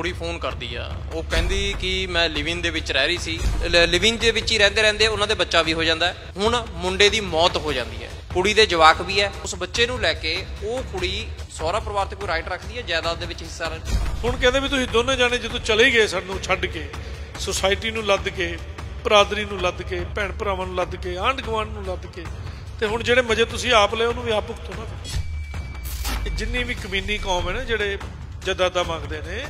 ਕੁੜੀ ਫੋਨ ਕਰਦੀ ਆ ਉਹ ਕਹਿੰਦੀ ਕਿ ਮੈਂ ਲਿਵਿੰਗ ਦੇ ਵਿੱਚ ਰਹਿ ਰਹੀ ਸੀ ਲਿਵਿੰਗ ਦੇ ਵਿੱਚ ਹੀ ਰਹਿੰਦੇ ਰਹਿੰਦੇ ਉਹਨਾਂ ਦੇ ਬੱਚਾ ਵੀ ਹੋ ਜਾਂਦਾ ਹੁਣ ਮੁੰਡੇ ਦੀ ਮੌਤ ਹੋ ਜਾਂਦੀ ਹੈ ਕੁੜੀ ਦੇ ਜਵਾਕ ਵੀ ਹੈ ਉਸ ਬੱਚੇ ਨੂੰ ਲੈ ਕੇ ਉਹ ਕੁੜੀ ਸਹੁਰਾ ਪਰਿਵਾਰ ਤੇ ਕੋਈ ਰਾਈਟ ਰੱਖਦੀ ਹੈ ਜਾਇਦਾਦ ਦੇ ਵਿੱਚ ਹਿੱਸਾ ਹੁਣ ਕਹਿੰਦੇ ਵੀ ਤੁਸੀਂ ਦੋਨੇ ਜਾਣੇ ਜਦੋਂ ਚਲੇ ਗਏ ਸਾਨੂੰ ਛੱਡ ਕੇ ਸੁਸਾਇਟੀ ਨੂੰ ਲੱਦ ਕੇ ਬਰਾਦਰੀ ਨੂੰ ਲੱਦ ਕੇ ਭੈਣ ਭਰਾਵਾਂ ਨੂੰ ਲੱਦ ਕੇ ਆਂਢ ਗੁਆਂਢ ਨੂੰ ਲੱਦ ਕੇ ਤੇ ਹੁਣ ਜਿਹੜੇ ਮਜ਼ੇ ਤੁਸੀਂ ਆਪ ਲਏ ਉਹਨੂੰ ਵੀ ਆਪ ਭੁਗਤੋ ਨਾ ਜਿੰਨੀ ਵੀ ਕਮੀਨੀ ਕੌਮ ਹੈ ਨਾ ਜਿਹੜੇ ਜਦਾਦਾ ਮੰਗਦੇ ਨੇ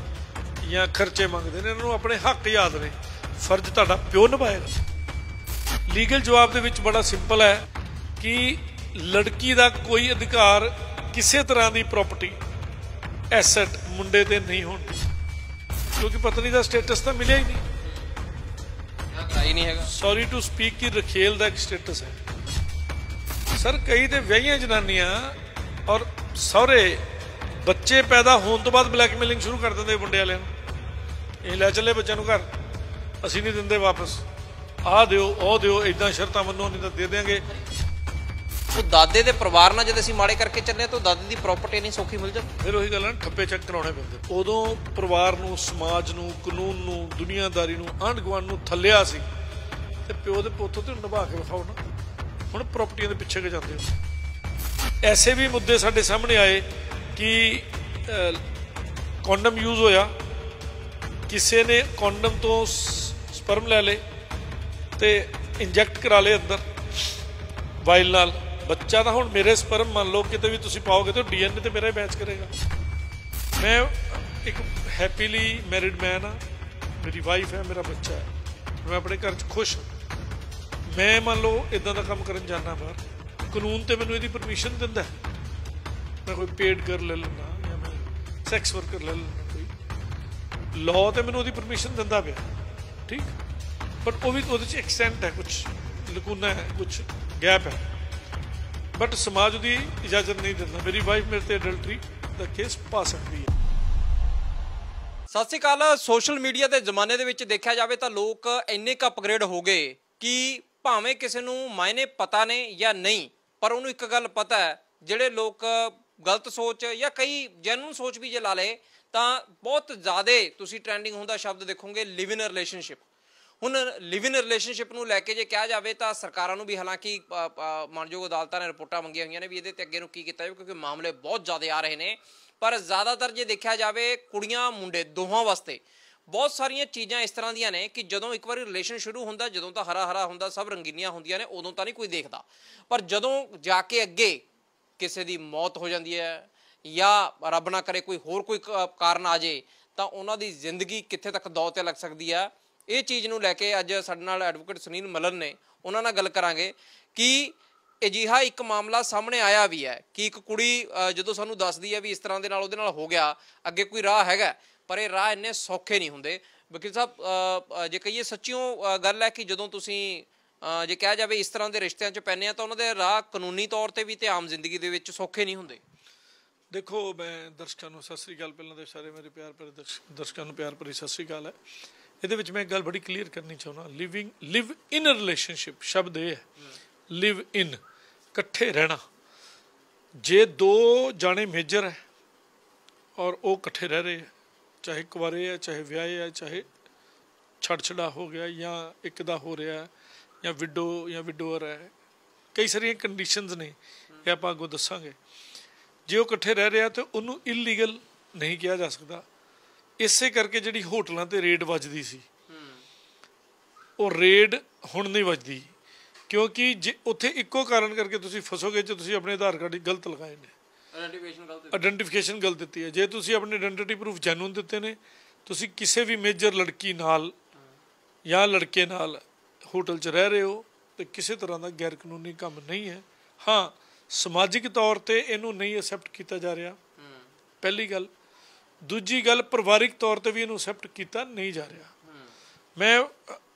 ਜਾਂ ਖਰਚੇ ਮੰਗਦੇ ਨੇ ਇਹਨਾਂ ਨੂੰ ਆਪਣੇ ਹੱਕ ਯਾਦ ਨੇ ਫਰਜ਼ ਤੁਹਾਡਾ ਪਿਓ ਨਿਭਾਏਗਾ ਲੀਗਲ ਜਵਾਬ ਦੇ ਵਿੱਚ ਬੜਾ ਸਿੰਪਲ ਹੈ ਕਿ ਲੜਕੀ ਦਾ ਕੋਈ ਅਧਿਕਾਰ ਕਿਸੇ ਤਰ੍ਹਾਂ ਦੀ ਪ੍ਰਾਪਰਟੀ ਐਸੈਟ ਮੁੰਡੇ ਤੇ ਨਹੀਂ ਹੋਣੀ ਕਿਉਂਕਿ ਪਤਨੀ ਦਾ ਸਟੇਟਸ ਤਾਂ ਮਿਲਿਆ ਹੀ ਨਹੀਂ ਹੀ ਨਹੀਂ ਹੈਗਾ ਸੌਰੀ ਟੂ ਸਪੀਕ ਕਿ ਰਖੇਲ ਦਾ ਇੱਕ ਸਟੇਟਸ ਹੈ ਸਰ ਕਈ ਤੇ ਵਿਆਹੀਆਂ ਜਨਾਨੀਆਂ ਔਰ ਸਹੁਰੇ ਬੱਚੇ ਪੈਦਾ ਹੋਣ ਤੋਂ ਬਾਅਦ ਬਲੈਕਮੇਲਿੰਗ ਸ਼ੁਰੂ ਕਰ ਦਿੰਦੇ ਮੁੰਡੇ ਵਾਲਿਆਂ ਨੂੰ ਇਹ ਲੈ ਚੱਲੇ ਬੱਚਿਆਂ ਨੂੰ ਘਰ ਅਸੀਂ ਨਹੀਂ ਦਿੰਦੇ ਵਾਪਸ ਆ ਦਿਓ ਉਹ ਦਿਓ ਇਦਾਂ ਸ਼ਰਤਾਂ ਵੱਲੋਂ ਨਹੀਂ ਤਾਂ ਦੇ ਦੇਾਂਗੇ ਉਹ ਦਾਦੇ ਦੇ ਪਰਿਵਾਰ ਨਾਲ ਜਦ ਅਸੀਂ ਮਾੜੇ ਕਰਕੇ ਚੱਲੇ ਤਾਂ ਦਾਦੇ ਦੀ ਪ੍ਰਾਪਰਟੀ ਨਹੀਂ ਸੌਖੀ ਮਿਲ ਜਾਂਦੀ ਫਿਰ ਉਹੀ ਗੱਲ ਹੈ ਠੱਪੇ ਚੱਕ ਕਰਾਉਣੇ ਪੈਂਦੇ ਉਦੋਂ ਪਰਿਵਾਰ ਨੂੰ ਸਮਾਜ ਨੂੰ ਕਾਨੂੰਨ ਨੂੰ ਦੁਨੀਆਦਾਰੀ ਨੂੰ ਆਂਢ ਗੁਆਂਢ ਨੂੰ ਥੱਲਿਆ ਸੀ ਤੇ ਪਿਓ ਦੇ ਪੁੱਤ ਤੇ ਨਿਭਾ ਕੇ ਵਿਖਾਉਣ ਹੁਣ ਪ੍ਰਾਪਰਟੀਆਂ ਦੇ ਪਿੱਛੇ ਕਿ ਜਾਂਦੇ ਹੋ ਐਸੇ ਵੀ ਮੁੱਦੇ ਸਾਡੇ ਸਾਹਮਣੇ ਆਏ ਕਿ ਕੰਡਮ ਯੂਜ਼ ਹੋਇਆ ਕਿਸੇ ਨੇ ਕੰਡਮ ਤੋਂ ਸਪਰਮ ਲੈ ਲੇ ਤੇ ਇੰਜੈਕਟ ਕਰਾ ਲੇ ਅੰਦਰ ਵਾਇਲ ਨਾਲ ਬੱਚਾ ਤਾਂ ਹੁਣ ਮੇਰੇ ਸਪਰਮ ਮੰਨ ਲਓ ਕਿਤੇ ਵੀ ਤੁਸੀਂ ਪਾਓਗੇ ਤਾਂ ਡੀਐਨਏ ਤੇ ਮੇਰਾ ਹੀ ਮੈਚ ਕਰੇਗਾ ਮੈਂ ਇੱਕ ਹੈਪੀਲੀ ਮੈਰਿਡ ਮੈਨ ਆ ਮੇਰੀ ਵਾਈਫ ਹੈ ਮੇਰਾ ਬੱਚਾ ਹੈ ਮੈਂ ਆਪਣੇ ਘਰ 'ਚ ਖੁਸ਼ ਮੈਂ ਮੰਨ ਲਓ ਇਦਾਂ ਦਾ ਕੰਮ ਕਰਨ ਜਾਣਾ ਬਾਹਰ ਕਾਨੂੰਨ ਤੇ ਮੈਨੂੰ ਇਹਦੀ ਪਰਮਿਸ਼ਨ ਦਿੰਦਾ ਮੈਂ ਕੋਈ ਪੇਡ ਕਰ ਲੈ ਲੈਣਾ ਜਾਂ ਮੈਂ ਸੈਕਸ ਵਰਕਰ ਲੈ ਲੈਣਾ ਲਾਅ ਤੇ ਮੈਨੂੰ ਉਹਦੀ ਪਰਮਿਸ਼ਨ ਦਿੰਦਾ ਪਿਆ ਠੀਕ ਪਰ ਉਹ ਵੀ ਉਹਦੇ 'ਚ ਐਕਸੈਂਟ ਹੈ ਕੁਝ ਲਕੂਨਾ ਹੈ ਕੁਝ ਗੈਪ ਹੈ ਬਟ ਸਮਾਜ ਦੀ ਇਜਾਜ਼ਤ ਨਹੀਂ ਦਿੰਦਾ ਮੇਰੀ ਵਾਈਫ ਮੇਰੇ ਤੇ ਅਡਲਟਰੀ ਦਾ ਕੇਸ ਪਾ ਸਕਦੀ ਹੈ ਸਤਿ ਸ਼੍ਰੀ ਅਕਾਲ ਸੋਸ਼ਲ ਮੀਡੀਆ ਦੇ ਜ਼ਮਾਨੇ ਦੇ ਵਿੱਚ ਦੇਖਿਆ ਜਾਵੇ ਤਾਂ ਲੋਕ ਇੰਨੇ ਕ ਅਪਗ੍ਰੇਡ ਹੋ ਗਏ ਕਿ ਭਾਵੇਂ ਕਿਸੇ ਨੂੰ ਮਾਇਨੇ ਪਤਾ ਨੇ ਜਾਂ ਨਹੀਂ ਪਰ ਉਹਨੂੰ ਇੱਕ ਗੱਲ ਪਤਾ ਹੈ ਜਿਹੜੇ ਲੋਕ ਗਲਤ ਸੋਚ ਜਾਂ ਕਈ ਜੈਨੂਨ ਸੋਚ ਵੀ ਜੇ ਲਾ ਲਏ ਤਾਂ ਬਹੁਤ ਜ਼ਿਆਦਾ ਤੁਸੀਂ ਟ੍ਰੈਂਡਿੰਗ ਹੁੰਦਾ ਸ਼ਬਦ ਦੇਖੋਗੇ ਲਿਵ ਇਨ ਰਿਲੇਸ਼ਨਸ਼ਿਪ ਹੁਣ ਲਿਵ ਇਨ ਰਿਲੇਸ਼ਨਸ਼ਿਪ ਨੂੰ ਲੈ ਕੇ ਜੇ ਕਿਹਾ ਜਾਵੇ ਤਾਂ ਸਰਕਾਰਾਂ ਨੂੰ ਵੀ ਹਾਲਾਂਕਿ ਮਾਨਯੋਗ ਅਦਾਲਤਾਂ ਨੇ ਰਿਪੋਰਟਾਂ ਮੰਗੀਆਂ ਹੋਈਆਂ ਨੇ ਵੀ ਇਹਦੇ ਤੇ ਅੱਗੇ ਨੂੰ ਕੀ ਕੀਤਾ ਜਾਵੇ ਕਿਉਂਕਿ ਮਾਮਲੇ ਬਹੁਤ ਜ਼ਿਆਦਾ ਆ ਰਹੇ ਨੇ ਪਰ ਜ਼ਿਆਦਾਤਰ ਜੇ ਦੇਖਿਆ ਜਾਵੇ ਕੁੜੀਆਂ ਮੁੰਡੇ ਦੋਹਾਂ ਵਾਸਤੇ ਬਹੁਤ ਸਾਰੀਆਂ ਚੀਜ਼ਾਂ ਇਸ ਤਰ੍ਹਾਂ ਦੀਆਂ ਨੇ ਕਿ ਜਦੋਂ ਇੱਕ ਵਾਰੀ ਰਿਲੇਸ਼ਨ ਸ਼ੁਰੂ ਹੁੰਦਾ ਜਦੋਂ ਤਾਂ ਹਰਾ ਹਰਾ ਹੁੰਦਾ ਸਭ ਰੰਗੀਨੀਆਂ ਹੁੰਦੀਆਂ ਨੇ ਉਦੋਂ ਤਾਂ ਨਹੀਂ ਕੋਈ ਦੇਖਦਾ ਪਰ ਜਦੋਂ ਜਾ ਕੇ ਅੱਗੇ ਕਿਸੇ ਦੀ ਮੌਤ ਹੋ ਜਾਂਦੀ ਹੈ ਜਾਂ ਰੱਬ ਨਾ ਕਰੇ ਕੋਈ ਹੋਰ ਕੋਈ ਕਾਰਨ ਆ ਜੇ ਤਾਂ ਉਹਨਾਂ ਦੀ ਜ਼ਿੰਦਗੀ ਕਿੱਥੇ ਤੱਕ ਦੌਰ ਤੇ ਲੱਗ ਸਕਦੀ ਆ ਇਹ ਚੀਜ਼ ਨੂੰ ਲੈ ਕੇ ਅੱਜ ਸਾਡੇ ਨਾਲ ਐਡਵੋਕੇਟ ਸੁਨੀਲ ਮਲਨ ਨੇ ਉਹਨਾਂ ਨਾਲ ਗੱਲ ਕਰਾਂਗੇ ਕਿ ਅਜਿਹਾ ਇੱਕ ਮਾਮਲਾ ਸਾਹਮਣੇ ਆਇਆ ਵੀ ਹੈ ਕਿ ਇੱਕ ਕੁੜੀ ਜਦੋਂ ਸਾਨੂੰ ਦੱਸਦੀ ਹੈ ਵੀ ਇਸ ਤਰ੍ਹਾਂ ਦੇ ਨਾਲ ਉਹਦੇ ਨਾਲ ਹੋ ਗਿਆ ਅੱਗੇ ਕੋਈ ਰਾਹ ਹੈਗਾ ਪਰ ਇਹ ਰਾਹ ਇੰਨੇ ਸੌਖੇ ਨਹੀਂ ਹੁੰਦੇ ਵਕੀਲ ਸਾਹਿਬ ਜੇ ਕਹੀਏ ਸੱਚੀਓ ਗੱਲ ਹੈ ਕਿ ਜਦੋਂ ਤੁਸੀਂ ਜੇ ਕਿਹਾ ਜਾਵੇ ਇਸ ਤਰ੍ਹਾਂ ਦੇ ਰਿਸ਼ਤਿਆਂ 'ਚ ਪੈਨੇ ਆ ਤਾਂ ਉਹਨਾਂ ਦੇ ਰਾਹ ਕਾਨੂੰਨੀ ਤੌਰ ਤੇ ਵੀ ਤੇ ਆਮ ਜ਼ਿੰਦਗੀ ਦੇ ਵਿੱਚ ਸੌਖੇ ਨਹੀਂ ਹੁੰਦੇ ਦੇਖੋ ਮੈਂ ਦਰਸ਼ਕਾਂ ਨੂੰ ਸਤਿ ਸ੍ਰੀ ਅਕਾਲ ਪਹਿਲਾਂ ਦੇ ਸਾਰੇ ਮੇਰੇ ਪਿਆਰ ਭਰੇ ਦਰਸ਼ਕਾਂ ਨੂੰ ਪਿਆਰ ਭਰੀ ਸਤਿ ਸ੍ਰੀ ਅਕਾਲ ਹੈ ਇਹਦੇ ਵਿੱਚ ਮੈਂ ਇੱਕ ਗੱਲ ਬੜੀ ਕਲੀਅਰ ਕਰਨੀ ਚਾਹੁੰਦਾ ਲਿਵਿੰਗ ਲਿਵ ਇਨ ਅ ਰਿਲੇਸ਼ਨਸ਼ਿਪ ਸ਼ਬਦ ਇਹ ਹੈ ਲਿਵ ਇਨ ਇਕੱਠੇ ਰਹਿਣਾ ਜੇ ਦੋ ਜਾਣੇ ਮੇਜਰ ਹੈ ਔਰ ਉਹ ਇਕੱਠੇ ਰਹਿ ਰਹੇ ਚਾਹੇ ਕੁਵਾਰੇ ਹੈ ਚਾਹੇ ਵਿਆਹੇ ਹੈ ਚਾਹੇ ਛੜਛੜਾ ਹੋ ਗਿਆ ਜਾਂ ਇੱਕ ਦਾ ਹੋ ਰਿਹਾ ਜਾਂ ਵਿਡੋ ਜਾਂ ਵਿਡੋਰ ਹੈ ਕਈ ਸਾਰੀਆਂ ਕੰਡੀਸ਼ਨਸ ਨੇ ਇਹ ਆਪਾਂ ਅੱਗੇ ਦੱਸਾਂਗੇ ਜੇ ਉਹ ਇਕੱਠੇ ਰਹਿ ਰਿਹਾ ਤੇ ਉਹਨੂੰ ਇਲੀਗਲ ਨਹੀਂ ਕਿਹਾ ਜਾ ਸਕਦਾ ਇਸੇ ਕਰਕੇ ਜਿਹੜੀ ਹੋਟਲਾਂ ਤੇ ਰੇਡ ਵੱਜਦੀ ਸੀ ਉਹ ਰੇਡ ਹੁਣ ਨਹੀਂ ਵੱਜਦੀ ਕਿਉਂਕਿ ਜੇ ਉੱਥੇ ਇੱਕੋ ਕਾਰਨ ਕਰਕੇ ਤੁਸੀਂ ਫਸੋਗੇ ਜੇ ਤੁਸੀਂ ਆਪਣੇ ਆਧਾਰ ਕਾਰਡ ਗਲਤ ਲਗਾਏ ਨੇ ਆਇਡੈਂਟੀਫਿਕੇਸ਼ਨ ਗਲਤ ਆਇਡੈਂਟੀਫਿਕੇਸ਼ਨ ਗਲਤ ਦਿੱਤੀ ਹੈ ਜੇ ਤੁਸੀਂ ਆਪਣੇ ਆਇਡੈਂਟੀਟੀ ਪ੍ਰੂਫ ਜੈਨੂਨ ਦਿੱਤੇ ਨੇ ਤੁਸੀਂ ਕਿਸੇ ਵੀ ਮੇਜਰ ਲੜਕੀ ਨਾਲ ਜਾਂ ਲੜਕੇ ਨਾਲ ਹੋਟਲ 'ਚ ਰਹਿ ਰਹੇ ਹੋ ਤੇ ਕਿਸੇ ਤਰ੍ਹਾਂ ਦਾ ਗੈਰ ਕਾਨੂੰਨੀ ਕੰਮ ਨਹੀਂ ਹੈ ਹਾਂ ਸਮਾਜਿਕ ਤੌਰ ਤੇ ਇਹਨੂੰ ਨਹੀਂ ਅਸੈਪਟ ਕੀਤਾ ਜਾ ਰਿਹਾ ਪਹਿਲੀ ਗੱਲ ਦੂਜੀ ਗੱਲ ਪਰਿਵਾਰਿਕ ਤੌਰ ਤੇ ਵੀ ਇਹਨੂੰ ਅਸੈਪਟ ਕੀਤਾ ਨਹੀਂ ਜਾ ਰਿਹਾ ਮੈਂ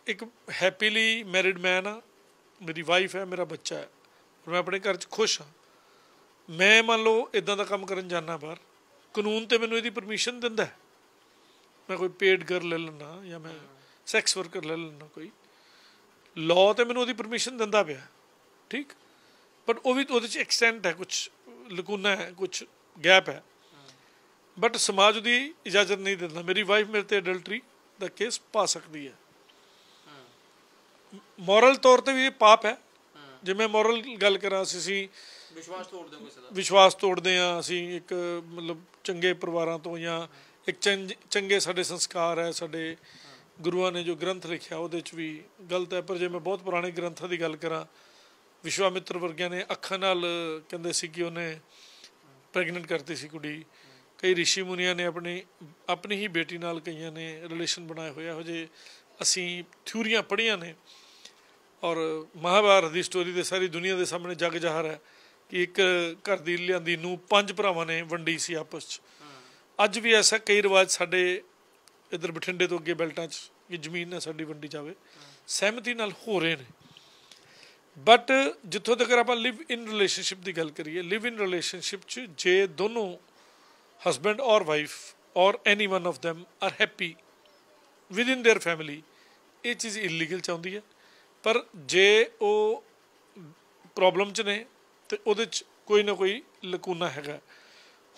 ਇੱਕ ਹੈਪੀਲੀ ਮੈਰਿਡ ਮੈਨ ਆ ਮੇਰੀ ਵਾਈਫ ਹੈ ਮੇਰਾ ਬੱਚਾ ਹੈ ਮੈਂ ਆਪਣੇ ਘਰ 'ਚ ਖੁਸ਼ ਹਾਂ ਮੈਂ ਮੰਨ ਲਓ ਇਦਾਂ ਦਾ ਕੰਮ ਕਰਨ ਜਾਣਾ ਬਾਹਰ ਕਾਨੂੰਨ ਤੇ ਮੈਨੂੰ ਇਹਦੀ ਪਰਮਿਸ਼ਨ ਦਿੰਦਾ ਹੈ ਮੈਂ ਕੋਈ ਪੇਡ ਗਰ ਲੈ ਲੈਣਾ ਜਾਂ ਮੈਂ ਸੈਕਸ ਵਰਕਰ ਲੈ ਲੈਣਾ ਕੋਈ ਲਾਅ ਤੇ ਮੈਨੂੰ ਉਹਦੀ ਪਰਮਿਸ਼ਨ ਦਿੰਦਾ ਪਿਆ ਠੀਕ ਬਟ ਉਹ ਵੀ ਉਹਦੇ ਚ ਐਕਸਟੈਂਟ ਹੈ ਕੁਝ ਲਕੂਨਾ ਹੈ ਕੁਝ ਗੈਪ ਹੈ ਬਟ ਸਮਾਜ ਦੀ ਇਜਾਜ਼ਤ ਨਹੀਂ ਦਿੰਦਾ ਮੇਰੀ ਵਾਈਫ ਮੇਰੇ ਤੇ ਅਡਲਟਰੀ ਦਾ ਕੇਸ ਪਾ ਸਕਦੀ ਹੈ ਮੋਰਲ ਤੌਰ ਤੇ ਵੀ ਇਹ ਪਾਪ ਹੈ ਜੇ ਮੈਂ ਮੋਰਲ ਗੱਲ ਕਰਾਂ ਅਸੀਂ ਸੀ ਵਿਸ਼ਵਾਸ ਤੋੜਦੇ ਹਾਂ ਕਿਸੇ ਦਾ ਵਿਸ਼ਵਾਸ ਤੋੜਦੇ ਆ ਅਸੀਂ ਇੱਕ ਮਤਲਬ ਚੰਗੇ ਪਰਿਵਾਰਾਂ ਤੋਂ ਜਾਂ ਇੱਕ ਚੰਗੇ ਸਾਡੇ ਸੰਸਕਾਰ ਹੈ ਸਾਡੇ ਗੁਰੂਆਂ ਨੇ ਜੋ ਗ੍ਰੰਥ ਲਿਖਿਆ ਉਹਦੇ ਚ ਵੀ ਗਲਤ ਹੈ ਪਰ ਜੇ ਮੈਂ ਬਹੁਤ ਪੁਰਾਣੇ ਗ੍ਰੰਥਾਂ ਦੀ ਗੱਲ ਕਰਾਂ ਵਿਸ਼ਵਾਮਿਤਰ ਵਰਗਿਆਂ ਨੇ ਅੱਖਾਂ ਨਾਲ ਕਹਿੰਦੇ ਸੀ ਕਿ ਉਹਨੇ ਪ੍ਰੈਗਨੈਂਟ ਕਰਤੀ ਸੀ ਕੁੜੀ ਕਈ ਰਿਸ਼ੀ ਮੁਨੀਆਂ ਨੇ ਆਪਣੀ ਆਪਣੀ ਹੀ ਬੇਟੀ ਨਾਲ ਕਈਆਂ ਨੇ ਰਿਲੇਸ਼ਨ ਬਣਾਏ ਹੋਏ ਹੋ ਜੇ ਅਸੀਂ ਥਿਊਰੀਆਂ ਪੜ੍ਹੀਆਂ ਨੇ ਔਰ ਮਹਾਭਾਰਤ ਦੀ ਸਟੋਰੀ ਦੇ ਸਾਰੀ ਦੁਨੀਆ ਦੇ ਸਾਹਮਣੇ ਜਗ ਜਾਹਰ ਹੈ ਕਿ ਇੱਕ ਘਰ ਦੀ ਲਿਆਂਦੀ ਨੂੰ ਪੰਜ ਭਰਾਵਾਂ ਨੇ ਵੰਡੀ ਸੀ ਆਪਸ ਵਿੱਚ ਅੱਜ ਵੀ ਐਸਾ ਕਈ ਰਿਵਾਜ ਸਾਡੇ ਇਧਰ ਬਠਿੰਡੇ ਤੋਂ ਅੱਗੇ ਬੈਲਟਾਂ 'ਚ ਕਿ ਜ਼ਮੀਨ ਨਾ ਸਾਡੀ ਵੰਡੀ ਜਾਵੇ ਸਹਿਮਤੀ ਨਾਲ ਹੋ ਰਹੇ ਨੇ ਬਟ ਜਿੱਥੋਂ ਤੱਕ ਆਪਾਂ ਲਿਵ ਇਨ ਰਿਲੇਸ਼ਨਸ਼ਿਪ ਦੀ ਗੱਲ ਕਰੀਏ ਲਿਵ ਇਨ ਰਿਲੇਸ਼ਨਸ਼ਿਪ 'ਚ ਜੇ ਦੋਨੋਂ ਹਸਬੰਡ ਔਰ ਵਾਈਫ ਔਰ any one of them are happy with in their family ਇਹ ਚੀਜ਼ ਇਲੀਗਲ ਚਾਹੁੰਦੀ ਹੈ ਪਰ ਜੇ ਉਹ ਪ੍ਰੋਬਲਮ 'ਚ ਨੇ ਤੇ ਉਹਦੇ 'ਚ ਕੋਈ ਨਾ ਕੋਈ ਲਕੂਨਾ ਹੈਗਾ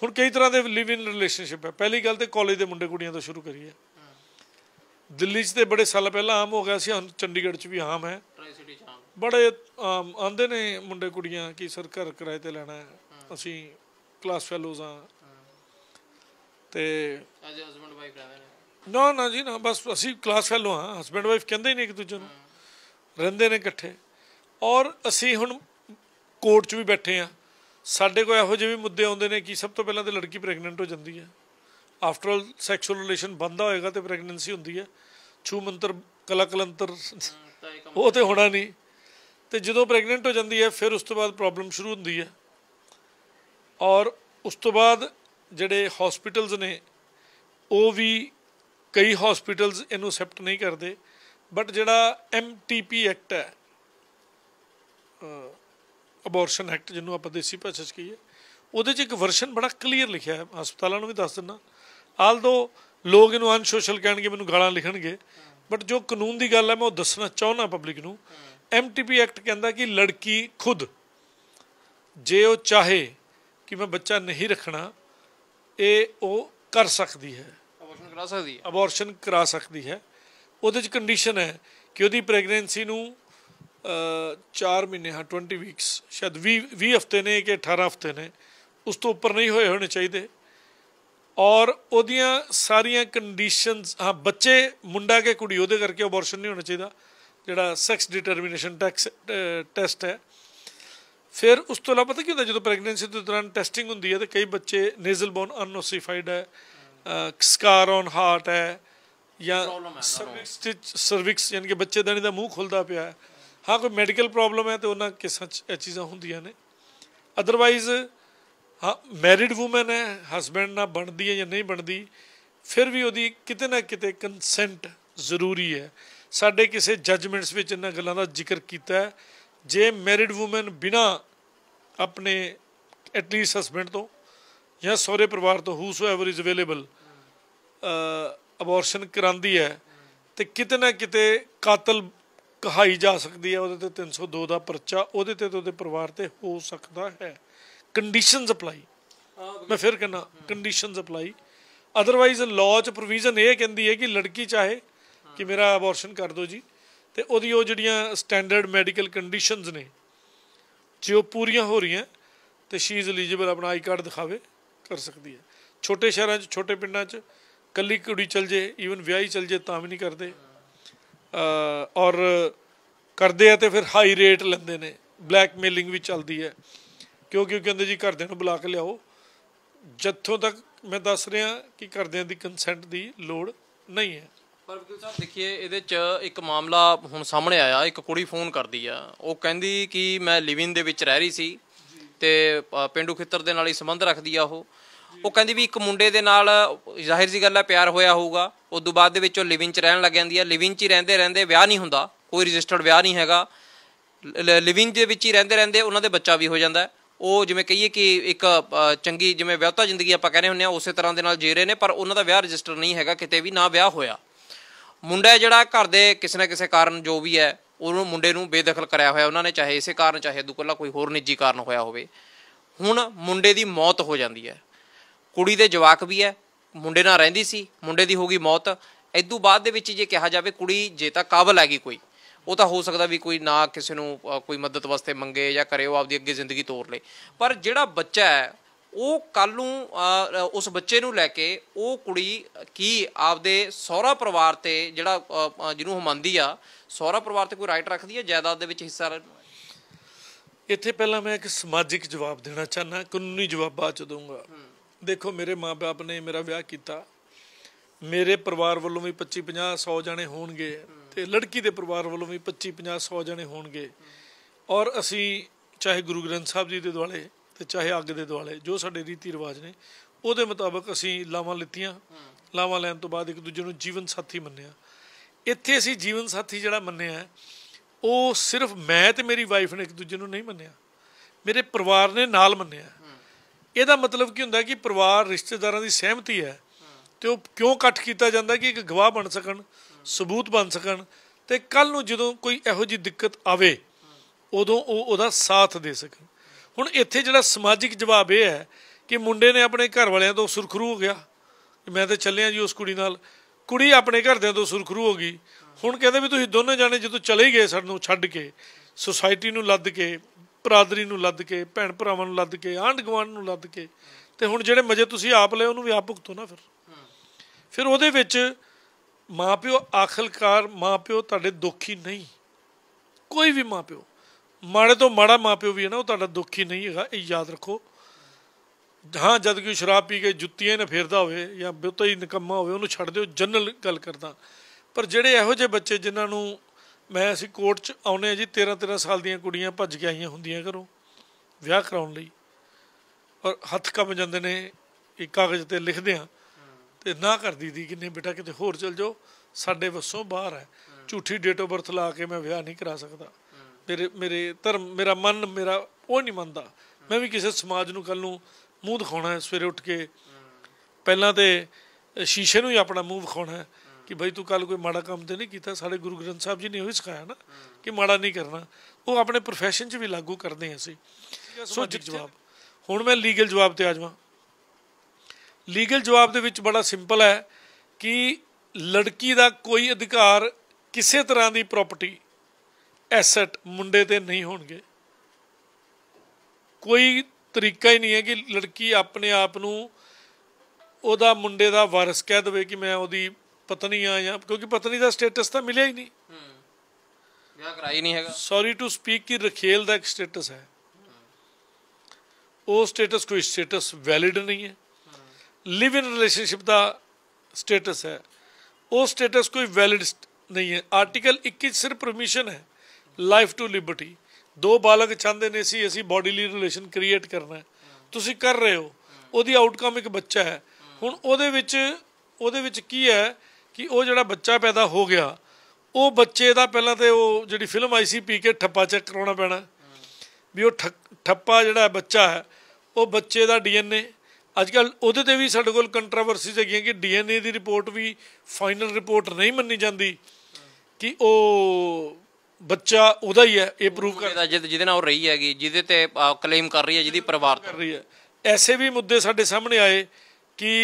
ਹੁਣ ਕਈ ਤਰ੍ਹਾਂ ਦੇ ਲਿਵ ਇਨ ਰਿਲੇਸ਼ਨਸ਼ਿਪ ਹੈ ਪਹਿਲੀ ਗੱਲ ਤੇ ਕਾਲਜ ਦੇ ਮੁੰਡੇ ਕੁੜੀਆਂ ਤੋਂ ਸ਼ੁਰੂ ਕਰੀਏ ਦਿੱਲੀ 'ਚ ਤੇ ਬੜੇ ਸਾਲ ਪਹਿਲਾਂ ਆਮ ਹੋ ਗਿਆ ਸੀ ਹੁਣ ਚੰਡੀਗੜ੍ਹ 'ਚ ਵੀ ਆਮ ਹੈ ਸਿਟੀ ਬੜੇ ਆਂਦੇ ਨੇ ਮੁੰਡੇ ਕੁੜੀਆਂ ਕਿ ਸਰ ਘਰ ਕਿਰਾਏ ਤੇ ਲੈਣਾ ਅਸੀਂ ਕਲਾਸ ਫੈਲੋਜ਼ ਆ ਤੇ ਅਜੇ ਹਸਬੰਡ ਵਾਈਫ ਰਹਿੰਦੇ ਨੇ ਨਾ ਨਾ ਜੀ ਨਾ ਬਸ ਅਸੀਂ ਕਲਾਸ ਫੈਲੋ ਆ ਹਸਬੰਡ ਵਾਈਫ ਕਹਿੰਦੇ ਹੀ ਨਹੀਂ ਇੱਕ ਦੂਜੇ ਨੂੰ ਰਹਿੰਦੇ ਨੇ ਇਕੱਠੇ ਔਰ ਅਸੀਂ ਹੁਣ ਕੋਰਟ 'ਚ ਵੀ ਬੈਠੇ ਆ ਸਾਡੇ ਕੋਲ ਇਹੋ ਜਿਹੇ ਵੀ ਮੁੱਦੇ ਆਉਂਦੇ ਨੇ ਕਿ ਸਭ ਤੋਂ ਪਹਿਲਾਂ ਤੇ ਲੜਕੀ ਪ੍ਰੈਗਨੈਂਟ ਹੋ ਜਾਂਦੀ ਹੈ ਆਫਟਰ ਆਲ ਸੈਕਸ਼ੂਅਲ ਰਿਲੇਸ਼ਨ ਬੰਦਾ ਹੋਏਗਾ ਤੇ ਪ੍ਰੈਗਨੈਂਸੀ ਹੁੰਦੀ ਹੈ ਛੂ ਮੰਤਰ ਕਲਾ ਕਲੰਤਰ ਉਹ ਤੇ ਹੋਣਾ ਨਹੀਂ ਤੇ ਜਦੋਂ ਪ੍ਰੈਗਨੈਂਟ ਹੋ ਜਾਂਦੀ ਹੈ ਫਿਰ ਉਸ ਤੋਂ ਬਾਅਦ ਪ੍ਰੋਬਲਮ ਸ਼ੁਰੂ ਹੁੰਦੀ ਹੈ ਔਰ ਉਸ ਤੋਂ ਬਾਅਦ ਜਿਹੜੇ ਹਸਪੀਟਲਸ ਨੇ ਉਹ ਵੀ ਕਈ ਹਸਪੀਟਲਸ ਇਹਨੂੰ ਅਸੈਪਟ ਨਹੀਂ ਕਰਦੇ ਬਟ ਜਿਹੜਾ ਐਮਟੀਪੀ ਐਕਟ ਹੈ ਅਬੋਰਸ਼ਨ ਐਕਟ ਜਿਹਨੂੰ ਆਪਾਂ ਦੇਸੀ ਭਾਸ਼ਾ 'ਚ ਕਹੀਏ ਉਹਦੇ 'ਚ ਇੱਕ ਵਰਸ਼ਨ ਬੜਾ ਕਲੀਅਰ ਲਿਖਿਆ ਹੈ ਹਸਪਤਾਲਾਂ ਨੂੰ ਵੀ ਦੱਸ ਦਿੰਨਾ ਆਲਦੋ ਲੋਕ ਇਹਨੂੰ ਅਨਸੋਸ਼ਲ ਕਹਿਣਗੇ ਮੈਨੂੰ ਗਾਲਾਂ ਲਿਖਣਗੇ ਬਟ ਜੋ ਕਾਨੂੰਨ ਦੀ ਗੱਲ ਹੈ ਮੈਂ ਉਹ ਦੱਸਣਾ ਚਾਹੁੰਦਾ ਪਬਲਿਕ ਨੂੰ ਐਮਟੀਪੀ ਐਕਟ ਕਹਿੰਦਾ ਕਿ ਲੜਕੀ ਖੁਦ ਜੇ ਉਹ ਚਾਹੇ ਕਿ ਮੈਂ ਬੱਚਾ ਨਹੀਂ ਰੱਖਣਾ ਇਹ ਉਹ ਕਰ ਸਕਦੀ ਹੈ ਅਬੋਰਸ਼ਨ ਕਰਾ ਸਕਦੀ ਹੈ ਅਬੋਰਸ਼ਨ ਕਰਾ ਸਕਦੀ ਹੈ ਉਹਦੇ ਚ ਕੰਡੀਸ਼ਨ ਹੈ ਕਿ ਉਹਦੀ ਪ੍ਰੈਗਨੈਂਸੀ ਨੂੰ 4 ਮਹੀਨੇ ਹਾਂ 20 ਵੀਕਸ ਸ਼ਾਇਦ 20 20 ਹਫਤੇ ਨੇ ਕਿ 18 ਹਫਤੇ ਨੇ ਉਸ ਤੋਂ ਉੱਪਰ ਨਹੀਂ ਹੋਏ ਹੋਣੇ ਚਾਹੀਦੇ ਔਰ ਉਹਦੀਆਂ ਸਾਰੀਆਂ ਕੰਡੀਸ਼ਨਸ ਹਾਂ ਬੱਚੇ ਮੁੰਡਾ ਕੇ ਕੁੜੀ ਉਹਦੇ ਕਰਕੇ ਅਬੋਰਸ਼ਨ ਨਹੀਂ ਹੋਣਾ ਚਾਹੀਦਾ ਜਿਹੜਾ ਸੈਕਸ ਡਿਟਰਮੀਨੇਸ਼ਨ ਟੈਕਸ ਟੈਸਟ ਹੈ ਫਿਰ ਉਸ ਤੋਂ ਲਾ ਪਤਾ ਕੀ ਹੁੰਦਾ ਜਦੋਂ ਪ੍ਰੈਗਨੈਂਸੀ ਦੇ ਦੌਰਾਨ ਟੈਸਟਿੰਗ ਹੁੰਦੀ ਹੈ ਤੇ ਕਈ ਬੱਚੇ ਨੇਜ਼ਲ ਬੋਨ ਅਨਨੋਸੀਫਾਈਡ ਹੈ ਸਕਾਰ ਔਨ ਹਾਰਟ ਹੈ ਜਾਂ ਸਰਵਿਕਸ ਸਰਵਿਕਸ ਯਾਨੀ ਕਿ ਬੱਚੇ ਦਾਣੀ ਦਾ ਮੂੰਹ ਖੁੱਲਦਾ ਪਿਆ ਹੈ ਹਾਂ ਕੋਈ ਮੈਡੀਕਲ ਪ੍ਰੋਬਲਮ ਹੈ ਤੇ ਉਹਨਾਂ ਕਿਸਾਂ ਚ ਇਹ ਚੀਜ਼ਾਂ ਹੁੰਦੀਆਂ ਨੇ ਅਦਰਵਾਈਜ਼ ਮੈਰਿਡ ਊਮਨ ਹੈ ਹਸਬੰਡ ਨਾਲ ਬਣਦੀ ਹੈ ਜਾਂ ਨਹੀਂ ਬਣਦੀ ਫਿਰ ਵੀ ਉਹਦੀ ਕਿਤੇ ਨਾ ਕਿਤੇ ਕੰਸੈਂਟ ਜ਼ਰੂਰੀ ਹੈ ਸਾਡੇ ਕਿਸੇ ਜੱਜਮੈਂਟਸ ਵਿੱਚ ਇਹਨਾਂ ਗੱਲਾਂ ਦਾ ਜ਼ਿਕਰ ਕੀਤਾ ਹੈ ਜੇ ਮੈਰਿਡ ਔਮਨ ਬਿਨਾ ਆਪਣੇ ਐਟਲੀਸਟ ਹਸਬੰਡ ਤੋਂ ਜਾਂ ਸਹੁਰੇ ਪਰਿਵਾਰ ਤੋਂ ਐਵਰ ਇਜ਼ ਅਵੇਲੇਬਲ ਅਬੋਰਸ਼ਨ ਕਰਾਂਦੀ ਹੈ ਤੇ ਕਿਤੇ ਨਾ ਕਿਤੇ ਕਾਤਲ ਕਹਾਈ ਜਾ ਸਕਦੀ ਹੈ ਉਹਦੇ ਤੇ 302 ਦਾ ਪਰਚਾ ਉਹਦੇ ਤੇ ਉਹਦੇ ਪਰਿਵਾਰ ਤੇ ਹੋ ਸਕਦਾ ਹੈ ਕੰਡੀਸ਼ਨਸ ਅਪਲਾਈ ਮੈਂ ਫਿਰ ਕਹਿੰਦਾ ਕੰਡੀਸ਼ਨਸ ਅਪਲਾਈ ਅਦਰਵਾਈਜ਼ ਲਾਅ ਚ ਪ੍ਰੋਵੀਜ਼ਨ ਇਹ ਕਹਿੰਦੀ ਹੈ ਕਿ ਲੜਕੀ ਚਾਹੇ ਕਿ ਮੇਰਾ ਅਬੋਰਸ਼ਨ ਕਰ ਦਿਓ ਜੀ ਤੇ ਉਹਦੀ ਉਹ ਜਿਹੜੀਆਂ ਸਟੈਂਡਰਡ ਮੈਡੀਕਲ ਕੰਡੀਸ਼ਨਸ ਨੇ ਜੇ ਉਹ ਪੂਰੀਆਂ ਹੋ ਰਹੀਆਂ ਤੇ ਸ਼ੀ ਇਜ਼ ਐਲੀਜੀਬਲ ਆਪਣਾ ਆਈ ਕਾਰਡ ਦਿਖਾਵੇ ਕਰ ਸਕਦੀ ਹੈ ਛੋਟੇ ਸ਼ਹਿਰਾਂ 'ਚ ਛੋਟੇ ਪਿੰਡਾਂ 'ਚ ਕੱਲੀ ਕੁੜੀ ਚਲ ਜੇ ਈਵਨ ਵਿਆਹੀ ਚਲ ਜੇ ਤਾਂ ਵੀ ਨਹੀਂ ਕਰਦੇ ਔਰ ਕਰਦੇ ਆ ਤੇ ਫਿਰ ਹਾਈ ਰੇਟ ਲੈਂਦੇ ਨੇ ਬਲੈਕਮੇਲਿੰਗ ਵੀ ਚੱਲਦੀ ਹੈ ਕਿਉਂਕਿ ਉਹ ਕਹਿੰਦੇ ਜੀ ਘਰਦਿਆਂ ਨੂੰ ਬੁਲਾ ਕੇ ਲਿਆਓ ਜਿੱਥੋਂ ਤੱਕ ਮੈਂ ਦੱਸ ਰਿਹਾ ਕਿ ਘਰਦਿਆਂ ਦੀ ਕੰਸੈਂਟ ਦੀ ਲੋੜ ਨਹੀਂ ਹੈ ਪਰ ਸਾਹਿਬ ਦੇਖੀਏ ਇਹਦੇ 'ਚ ਇੱਕ ਮਾਮਲਾ ਹੁਣ ਸਾਹਮਣੇ ਆਇਆ ਇੱਕ ਕੁੜੀ ਫੋਨ ਕਰਦੀ ਆ ਉਹ ਕਹਿੰਦੀ ਕਿ ਮੈਂ ਲਿਵਿੰਗ ਦੇ ਵਿੱਚ ਰਹਿ ਰਹੀ ਸੀ ਤੇ ਪਿੰਡੂ ਖੇਤਰ ਦੇ ਨਾਲ ਹੀ ਸੰਬੰਧ ਰੱਖਦੀ ਆ ਉਹ ਉਹ ਕਹਿੰਦੀ ਵੀ ਇੱਕ ਮੁੰਡੇ ਦੇ ਨਾਲ ਜ਼ਾਹਿਰ ਜੀ ਗੱਲ ਹੈ ਪਿਆਰ ਹੋਇਆ ਹੋਊਗਾ ਉਸ ਤੋਂ ਬਾਅਦ ਦੇ ਵਿੱਚ ਉਹ ਲਿਵਿੰਗ 'ਚ ਰਹਿਣ ਲੱਗ ਜਾਂਦੀ ਆ ਲਿਵਿੰਗ 'ਚ ਹੀ ਰਹਿੰਦੇ ਰਹਿੰਦੇ ਵਿਆਹ ਨਹੀਂ ਹੁੰਦਾ ਕੋਈ ਰਜਿਸਟਰਡ ਵਿਆਹ ਨਹੀਂ ਹੈਗਾ ਲਿਵਿੰਗ ਦੇ ਵਿੱਚ ਹੀ ਰਹਿੰਦੇ ਰਹਿੰਦੇ ਉਹਨਾਂ ਦੇ ਬੱਚਾ ਵੀ ਹੋ ਜਾਂਦਾ ਉਹ ਜਿਵੇਂ ਕਹੀਏ ਕਿ ਇੱਕ ਚੰਗੀ ਜਿਵੇਂ ਵਿਆਹਤਾ ਜ਼ਿੰਦਗੀ ਆਪਾਂ ਕਹਿੰਦੇ ਹੁੰਨੇ ਆ ਉਸੇ ਤਰ੍ਹਾਂ ਦੇ ਨਾਲ ਜੀ ਰਹੇ ਨੇ ਪਰ ਉਹਨਾਂ ਦਾ ਵਿਆਹ ਰਜਿਸਟਰ ਨਹੀਂ ਹੈਗਾ ਕਿਤੇ ਵੀ ਨਾ ਵਿਆਹ ਹੋਇਆ ਮੁੰਡਾ ਜਿਹੜਾ ਘਰ ਦੇ ਕਿਸੇ ਨਾ ਕਿਸੇ ਕਾਰਨ ਜੋ ਵੀ ਹੈ ਉਹਨੂੰ ਮੁੰਡੇ ਨੂੰ ਬੇਦਖਲ ਕਰਿਆ ਹੋਇਆ ਉਹਨਾਂ ਨੇ ਚਾਹੇ ਇਸੇ ਕਾਰਨ ਚਾਹੇ ਦੁਕੱਲਾ ਕੋਈ ਹੋਰ ਨਿੱਜੀ ਕਾਰਨ ਹੋਇਆ ਹੋਵੇ ਹੁਣ ਮੁੰਡੇ ਦੀ ਮੌਤ ਹੋ ਜਾਂਦੀ ਹੈ ਕੁੜੀ ਦੇ ਜਵਾਕ ਵੀ ਹੈ ਮੁੰਡੇ ਨਾਲ ਰਹਿੰਦੀ ਸੀ ਮੁੰਡੇ ਦੀ ਹੋ ਗਈ ਮੌਤ ਇਦੋਂ ਬਾਅਦ ਦੇ ਵਿੱਚ ਜੇ ਕਿਹਾ ਜਾਵੇ ਕੁੜੀ ਜੇ ਤਾਂ ਕਾਬਲ ਹੈਗੀ ਕੋਈ ਉਹ ਤਾਂ ਹੋ ਸਕਦਾ ਵੀ ਕੋਈ ਨਾ ਕਿਸੇ ਨੂੰ ਕੋਈ ਮਦਦ ਵਾਸਤੇ ਮੰਗੇ ਜਾਂ ਕਰੇ ਉਹ ਆਪਦੀ ਅੱਗੇ ਜ਼ਿੰਦਗੀ ਤੋਰ ਲੇ ਪਰ ਜਿਹੜਾ ਬੱਚਾ ਹੈ ਉਹ ਕੱਲ ਨੂੰ ਉਸ ਬੱਚੇ ਨੂੰ ਲੈ ਕੇ ਉਹ ਕੁੜੀ ਕੀ ਆਪਦੇ ਸਹੁਰਾ ਪਰਿਵਾਰ ਤੇ ਜਿਹੜਾ ਜਿਹਨੂੰ ਹਮੰਦੀ ਆ ਸਹੁਰਾ ਪਰਿਵਾਰ ਤੇ ਕੋਈ ਰਾਈਟ ਰੱਖਦੀ ਹੈ ਜਾਇਦਾਦ ਦੇ ਵਿੱਚ ਹਿੱਸਾ ਇੱਥੇ ਪਹਿਲਾਂ ਮੈਂ ਇੱਕ ਸਮਾਜਿਕ ਜਵਾਬ ਦੇਣਾ ਚਾਹਨਾ ਕਾਨੂੰਨੀ ਜਵਾਬ ਬਾਅਦ ਚ ਦਊਂਗਾ ਦੇਖੋ ਮੇਰੇ ਮਾਪੇ ਨੇ ਮੇਰਾ ਵਿਆਹ ਕੀਤਾ ਮੇਰੇ ਪਰਿਵਾਰ ਵੱਲੋਂ ਵੀ 25 50 100 ਜਣੇ ਹੋਣਗੇ ਤੇ ਲੜਕੀ ਦੇ ਪਰਿਵਾਰ ਵੱਲੋਂ ਵੀ 25 50 100 ਜਣੇ ਹੋਣਗੇ ਔਰ ਅਸੀਂ ਚਾਹੇ ਗੁਰੂ ਗ੍ਰੰਥ ਸਾਹਿਬ ਜੀ ਦੇ ਦੁਆਲੇ ਤੇ ਚਾਹੇ ਅੱਗ ਦੇ ਦੁਆਲੇ ਜੋ ਸਾਡੇ ਰੀਤੀ ਰਿਵਾਜ ਨੇ ਉਹਦੇ ਮੁਤਾਬਕ ਅਸੀਂ ਲਾਵਾਂ ਲਿੱਤੀਆਂ ਲਾਵਾਂ ਲੈਣ ਤੋਂ ਬਾਅਦ ਇੱਕ ਦੂਜੇ ਨੂੰ ਜੀਵਨ ਸਾਥੀ ਮੰਨਿਆ ਇੱਥੇ ਅਸੀਂ ਜੀਵਨ ਸਾਥੀ ਜਿਹੜਾ ਮੰਨਿਆ ਉਹ ਸਿਰਫ ਮੈਂ ਤੇ ਮੇਰੀ ਵਾਈਫ ਨੇ ਇੱਕ ਦੂਜੇ ਨੂੰ ਨਹੀਂ ਮੰਨਿਆ ਮੇਰੇ ਪਰਿਵਾਰ ਨੇ ਨਾਲ ਮੰਨਿਆ ਇਹਦਾ ਮਤਲਬ ਕੀ ਹੁੰਦਾ ਕਿ ਪਰਿਵਾਰ ਰਿਸ਼ਤੇਦਾਰਾਂ ਦੀ ਸਹਿਮਤੀ ਹੈ ਤੇ ਉਹ ਕਿਉਂ ਇਕੱਠ ਕੀਤਾ ਜਾਂਦਾ ਕਿ ਇੱਕ ਗਵਾਹ ਬਣ ਸਕਣ ਸਬੂਤ ਬਣ ਸਕਣ ਤੇ ਕੱਲ ਨੂੰ ਜਦੋਂ ਕੋਈ ਇਹੋ ਜੀ ਦਿੱਕਤ ਆਵੇ ਉਦੋਂ ਉਹ ਉਹਦਾ ਸਾਥ ਦੇ ਸਕਣ ਹੁਣ ਇੱਥੇ ਜਿਹੜਾ ਸਮਾਜਿਕ ਜਵਾਬ ਇਹ ਹੈ ਕਿ ਮੁੰਡੇ ਨੇ ਆਪਣੇ ਘਰ ਵਾਲਿਆਂ ਤੋਂ ਸੁਰਖਰੂ ਹੋ ਗਿਆ ਕਿ ਮੈਂ ਚੱਲੇ ਚੱਲਿਆ ਜੀ ਉਸ ਕੁੜੀ ਨਾਲ ਕੁੜੀ ਆਪਣੇ ਘਰਦਿਆਂ ਤੋਂ ਸੁਰਖਰੂ ਹੋ ਗਈ ਹੁਣ ਕਹਿੰਦੇ ਵੀ ਤੁਸੀਂ ਦੋਨੇ ਜਾਣੇ ਜਦੋਂ ਚਲੇ ਗਏ ਸਾਨੂੰ ਛੱਡ ਕੇ ਸੋਸਾਇਟੀ ਨੂੰ ਲੱਦ ਕੇ ਬਰਾਦਰੀ ਨੂੰ ਲੱਦ ਕੇ ਭੈਣ ਭਰਾਵਾਂ ਨੂੰ ਲੱਦ ਕੇ ਆਂਢ ਗਵਾਂਢ ਨੂੰ ਲੱਦ ਕੇ ਤੇ ਹੁਣ ਜਿਹੜੇ ਮਜ਼ੇ ਤੁਸੀਂ ਆਪ ਲਏ ਉਹਨੂੰ ਵੀ ਆਪ ਭੁਗਤੋ ਨਾ ਫਿਰ ਫਿਰ ਉਹਦੇ ਵਿੱਚ ਮਾਪਿਓ ਆਖਲਕਾਰ ਮਾਪਿਓ ਤੁਹਾਡੇ ਦੁਖੀ ਨਹੀਂ ਕੋਈ ਵੀ ਮਾਪਿਓ ਮਾੜੇ ਤੋਂ ਮਾੜਾ ਮਾਪਿਓ ਵੀ ਹੈ ਨਾ ਉਹ ਤੁਹਾਡਾ ਦੁੱਖ ਹੀ ਨਹੀਂ ਹੈਗਾ ਇਹ ਯਾਦ ਰੱਖੋ ਹਾਂ ਜਦ ਕੋਈ ਸ਼ਰਾਬ ਪੀ ਕੇ ਜੁੱਤੀਆਂ ਨਾ ਫੇਰਦਾ ਹੋਵੇ ਜਾਂ ਬਿਲਕੁਲ ਹੀ ਨਿਕੰਮਾ ਹੋਵੇ ਉਹਨੂੰ ਛੱਡ ਦਿਓ ਜਨਰਲ ਗੱਲ ਕਰਦਾ ਪਰ ਜਿਹੜੇ ਇਹੋ ਜਿਹੇ ਬੱਚੇ ਜਿਨ੍ਹਾਂ ਨੂੰ ਮੈਂ ਅਸੀਂ ਕੋਰਟ 'ਚ ਆਉਨੇ ਆ ਜੀ 13 13 ਸਾਲ ਦੀਆਂ ਕੁੜੀਆਂ ਭੱਜ ਕੇ ਆਈਆਂ ਹੁੰਦੀਆਂ ਘਰੋਂ ਵਿਆਹ ਕਰਾਉਣ ਲਈ ਔਰ ਹੱਥ ਕੰਬ ਜਾਂਦੇ ਨੇ ਇੱਕ ਕਾਗਜ਼ ਤੇ ਲਿਖਦੇ ਆ ਤੇ ਨਾ ਕਰਦੀ ਦੀ ਕਿੰਨੇ ਬੇਟਾ ਕਿਤੇ ਹੋਰ ਚਲ ਜਾਓ ਸਾਡੇ ਵੱਸੋਂ ਬਾਹਰ ਹੈ ਝੂਠੀ ਡੇਟ ਆਫ ਬਰਥ ਲਾ ਕੇ ਮੈਂ ਵਿਆਹ ਨਹੀਂ ਕਰਾ ਸਕਦਾ ਮੇਰੇ ਮੇਰੇ ਧਰਮ ਮੇਰਾ ਮਨ ਮੇਰਾ ਉਹ ਨਹੀਂ ਮੰਨਦਾ ਮੈਂ ਵੀ ਕਿਸੇ ਸਮਾਜ ਨੂੰ ਕੱਲ ਨੂੰ ਮੂੰਹ ਦਿਖਾਉਣਾ ਹੈ ਸਵੇਰੇ ਉੱਠ ਕੇ ਪਹਿਲਾਂ ਤੇ ਸ਼ੀਸ਼ੇ ਨੂੰ ਹੀ ਆਪਣਾ ਮੂੰਹ ਵਿਖਾਉਣਾ ਹੈ ਕਿ ਭਾਈ ਤੂੰ ਕੱਲ ਕੋਈ ਮਾੜਾ ਕੰਮ ਤੇ ਨਹੀਂ ਕੀਤਾ ਸਾਡੇ ਗੁਰੂ ਗ੍ਰੰਥ ਸਾਹਿਬ ਜੀ ਨੇ ਉਹੀ ਸਿਖਾਇਆ ਨਾ ਕਿ ਮਾੜਾ ਨਹੀਂ ਕਰਨਾ ਉਹ ਆਪਣੇ profession 'ਚ ਵੀ ਲਾਗੂ ਕਰਦੇ ਆ ਸੀ ਸੋ ਜਵਾਬ ਹੁਣ ਮੈਂ ਲੀਗਲ ਜਵਾਬ ਤੇ ਆ ਜਾਵਾਂ ਲੀਗਲ ਜਵਾਬ ਦੇ ਵਿੱਚ ਬੜਾ ਸਿੰਪਲ ਹੈ ਕਿ ਲੜਕੀ ਦਾ ਕੋਈ ਅਧਿਕਾਰ ਕਿਸੇ ਤਰ੍ਹਾਂ ਦੀ ਪ੍ਰਾਪਰਟੀ ਐਸੈਟ ਮੁੰਡੇ ਤੇ ਨਹੀਂ ਹੋਣਗੇ ਕੋਈ ਤਰੀਕਾ ਹੀ ਨਹੀਂ ਹੈ ਕਿ ਲੜਕੀ ਆਪਣੇ ਆਪ ਨੂੰ ਉਹਦਾ ਮੁੰਡੇ ਦਾ ਵਾਰਿਸ ਕਹਿ ਦੇਵੇ ਕਿ ਮੈਂ ਉਹਦੀ ਪਤਨੀ ਆ ਜਾਂ ਕਿਉਂਕਿ ਪਤਨੀ ਦਾ ਸਟੇਟਸ ਤਾਂ ਮਿਲਿਆ ਹੀ ਨਹੀਂ ਵਿਆਹ ਕਰਾਈ ਨਹੀਂ ਹੈਗਾ ਸੌਰੀ ਟੂ ਸਪੀਕ ਕਿ ਰਖੇਲ ਦਾ ਇੱਕ ਸਟੇਟਸ ਹੈ ਉਹ ਸਟੇਟਸ ਕੋਈ ਸਟੇਟਸ ਵੈਲਿਡ ਨਹੀਂ ਹੈ ਲਿਵ ਇਨ ਰਿਲੇਸ਼ਨਸ਼ਿਪ ਦਾ ਸਟੇਟਸ ਹੈ ਉਹ ਸਟੇਟਸ ਕੋਈ ਵੈਲਿਡ ਨਹੀਂ ਹੈ ਆਰਟੀਕਲ 21 ਸਿਰਫ ਪਰਮਿਸ਼ਨ ਹੈ ਲਾਈਫ ਟੂ ਲਿਬਰਟੀ ਦੋ ਬਾਲਗ ਚਾਹੁੰਦੇ ਨੇ ਸੀ ਅਸੀਂ ਬਾਡੀਲੀ ਰਿਲੇਸ਼ਨ ਕ੍ਰੀਏਟ ਕਰਨਾ ਤੁਸੀਂ ਕਰ ਰਹੇ ਹੋ ਉਹਦੀ ਆਊਟਕਮ ਇੱਕ ਬੱਚਾ ਹੈ ਹੁਣ ਉਹਦੇ ਵਿੱਚ ਉਹਦੇ ਵਿੱਚ ਕੀ ਹੈ ਕਿ ਉਹ ਜਿਹੜਾ ਬੱਚਾ ਪੈਦਾ ਹੋ ਗਿਆ ਉਹ ਬੱਚੇ ਦਾ ਪਹਿਲਾਂ ਤੇ ਉਹ ਜਿਹੜੀ ਫਿਲਮ ਆਈ ਸੀ ਪੀ ਕੇ ਠੱਪਾ ਚੈੱਕ ਕਰਾਉਣਾ ਪੈਣਾ ਵੀ ਉਹ ਠੱਪਾ ਜਿਹੜਾ ਬੱਚਾ ਹੈ ਉਹ ਬੱਚੇ ਦਾ ਡੀਐਨਏ ਅੱਜ ਕੱਲ ਉਹਦੇ ਤੇ ਵੀ ਸਾਡੇ ਕੋਲ ਕੰਟਰੋਵਰਸੀਜ਼ ਹੈਗੀਆਂ ਕਿ ਡੀਐਨਏ ਦੀ ਰਿਪੋਰਟ ਵੀ ਫਾਈਨਲ ਰਿਪੋਰਟ ਨਹੀਂ ਮੰਨੀ ਜਾਂਦੀ ਕਿ ਉਹ ਬੱਚਾ ਉਹਦਾ ਹੀ ਹੈ ਇਹ ਪ੍ਰੂਵ ਕਰਦਾ ਜਿਹਦੇ ਨਾਲ ਉਹ ਰਹੀ ਹੈਗੀ ਜਿਹਦੇ ਤੇ ਕਲੇਮ ਕਰ ਰਹੀ ਹੈ ਜਿਹਦੀ ਪਰਿਵਾਰ ਕਰ ਰਹੀ ਹੈ ਐਸੇ ਵੀ ਮੁੱਦੇ ਸਾਡੇ ਸਾਹਮਣੇ ਆਏ ਕਿ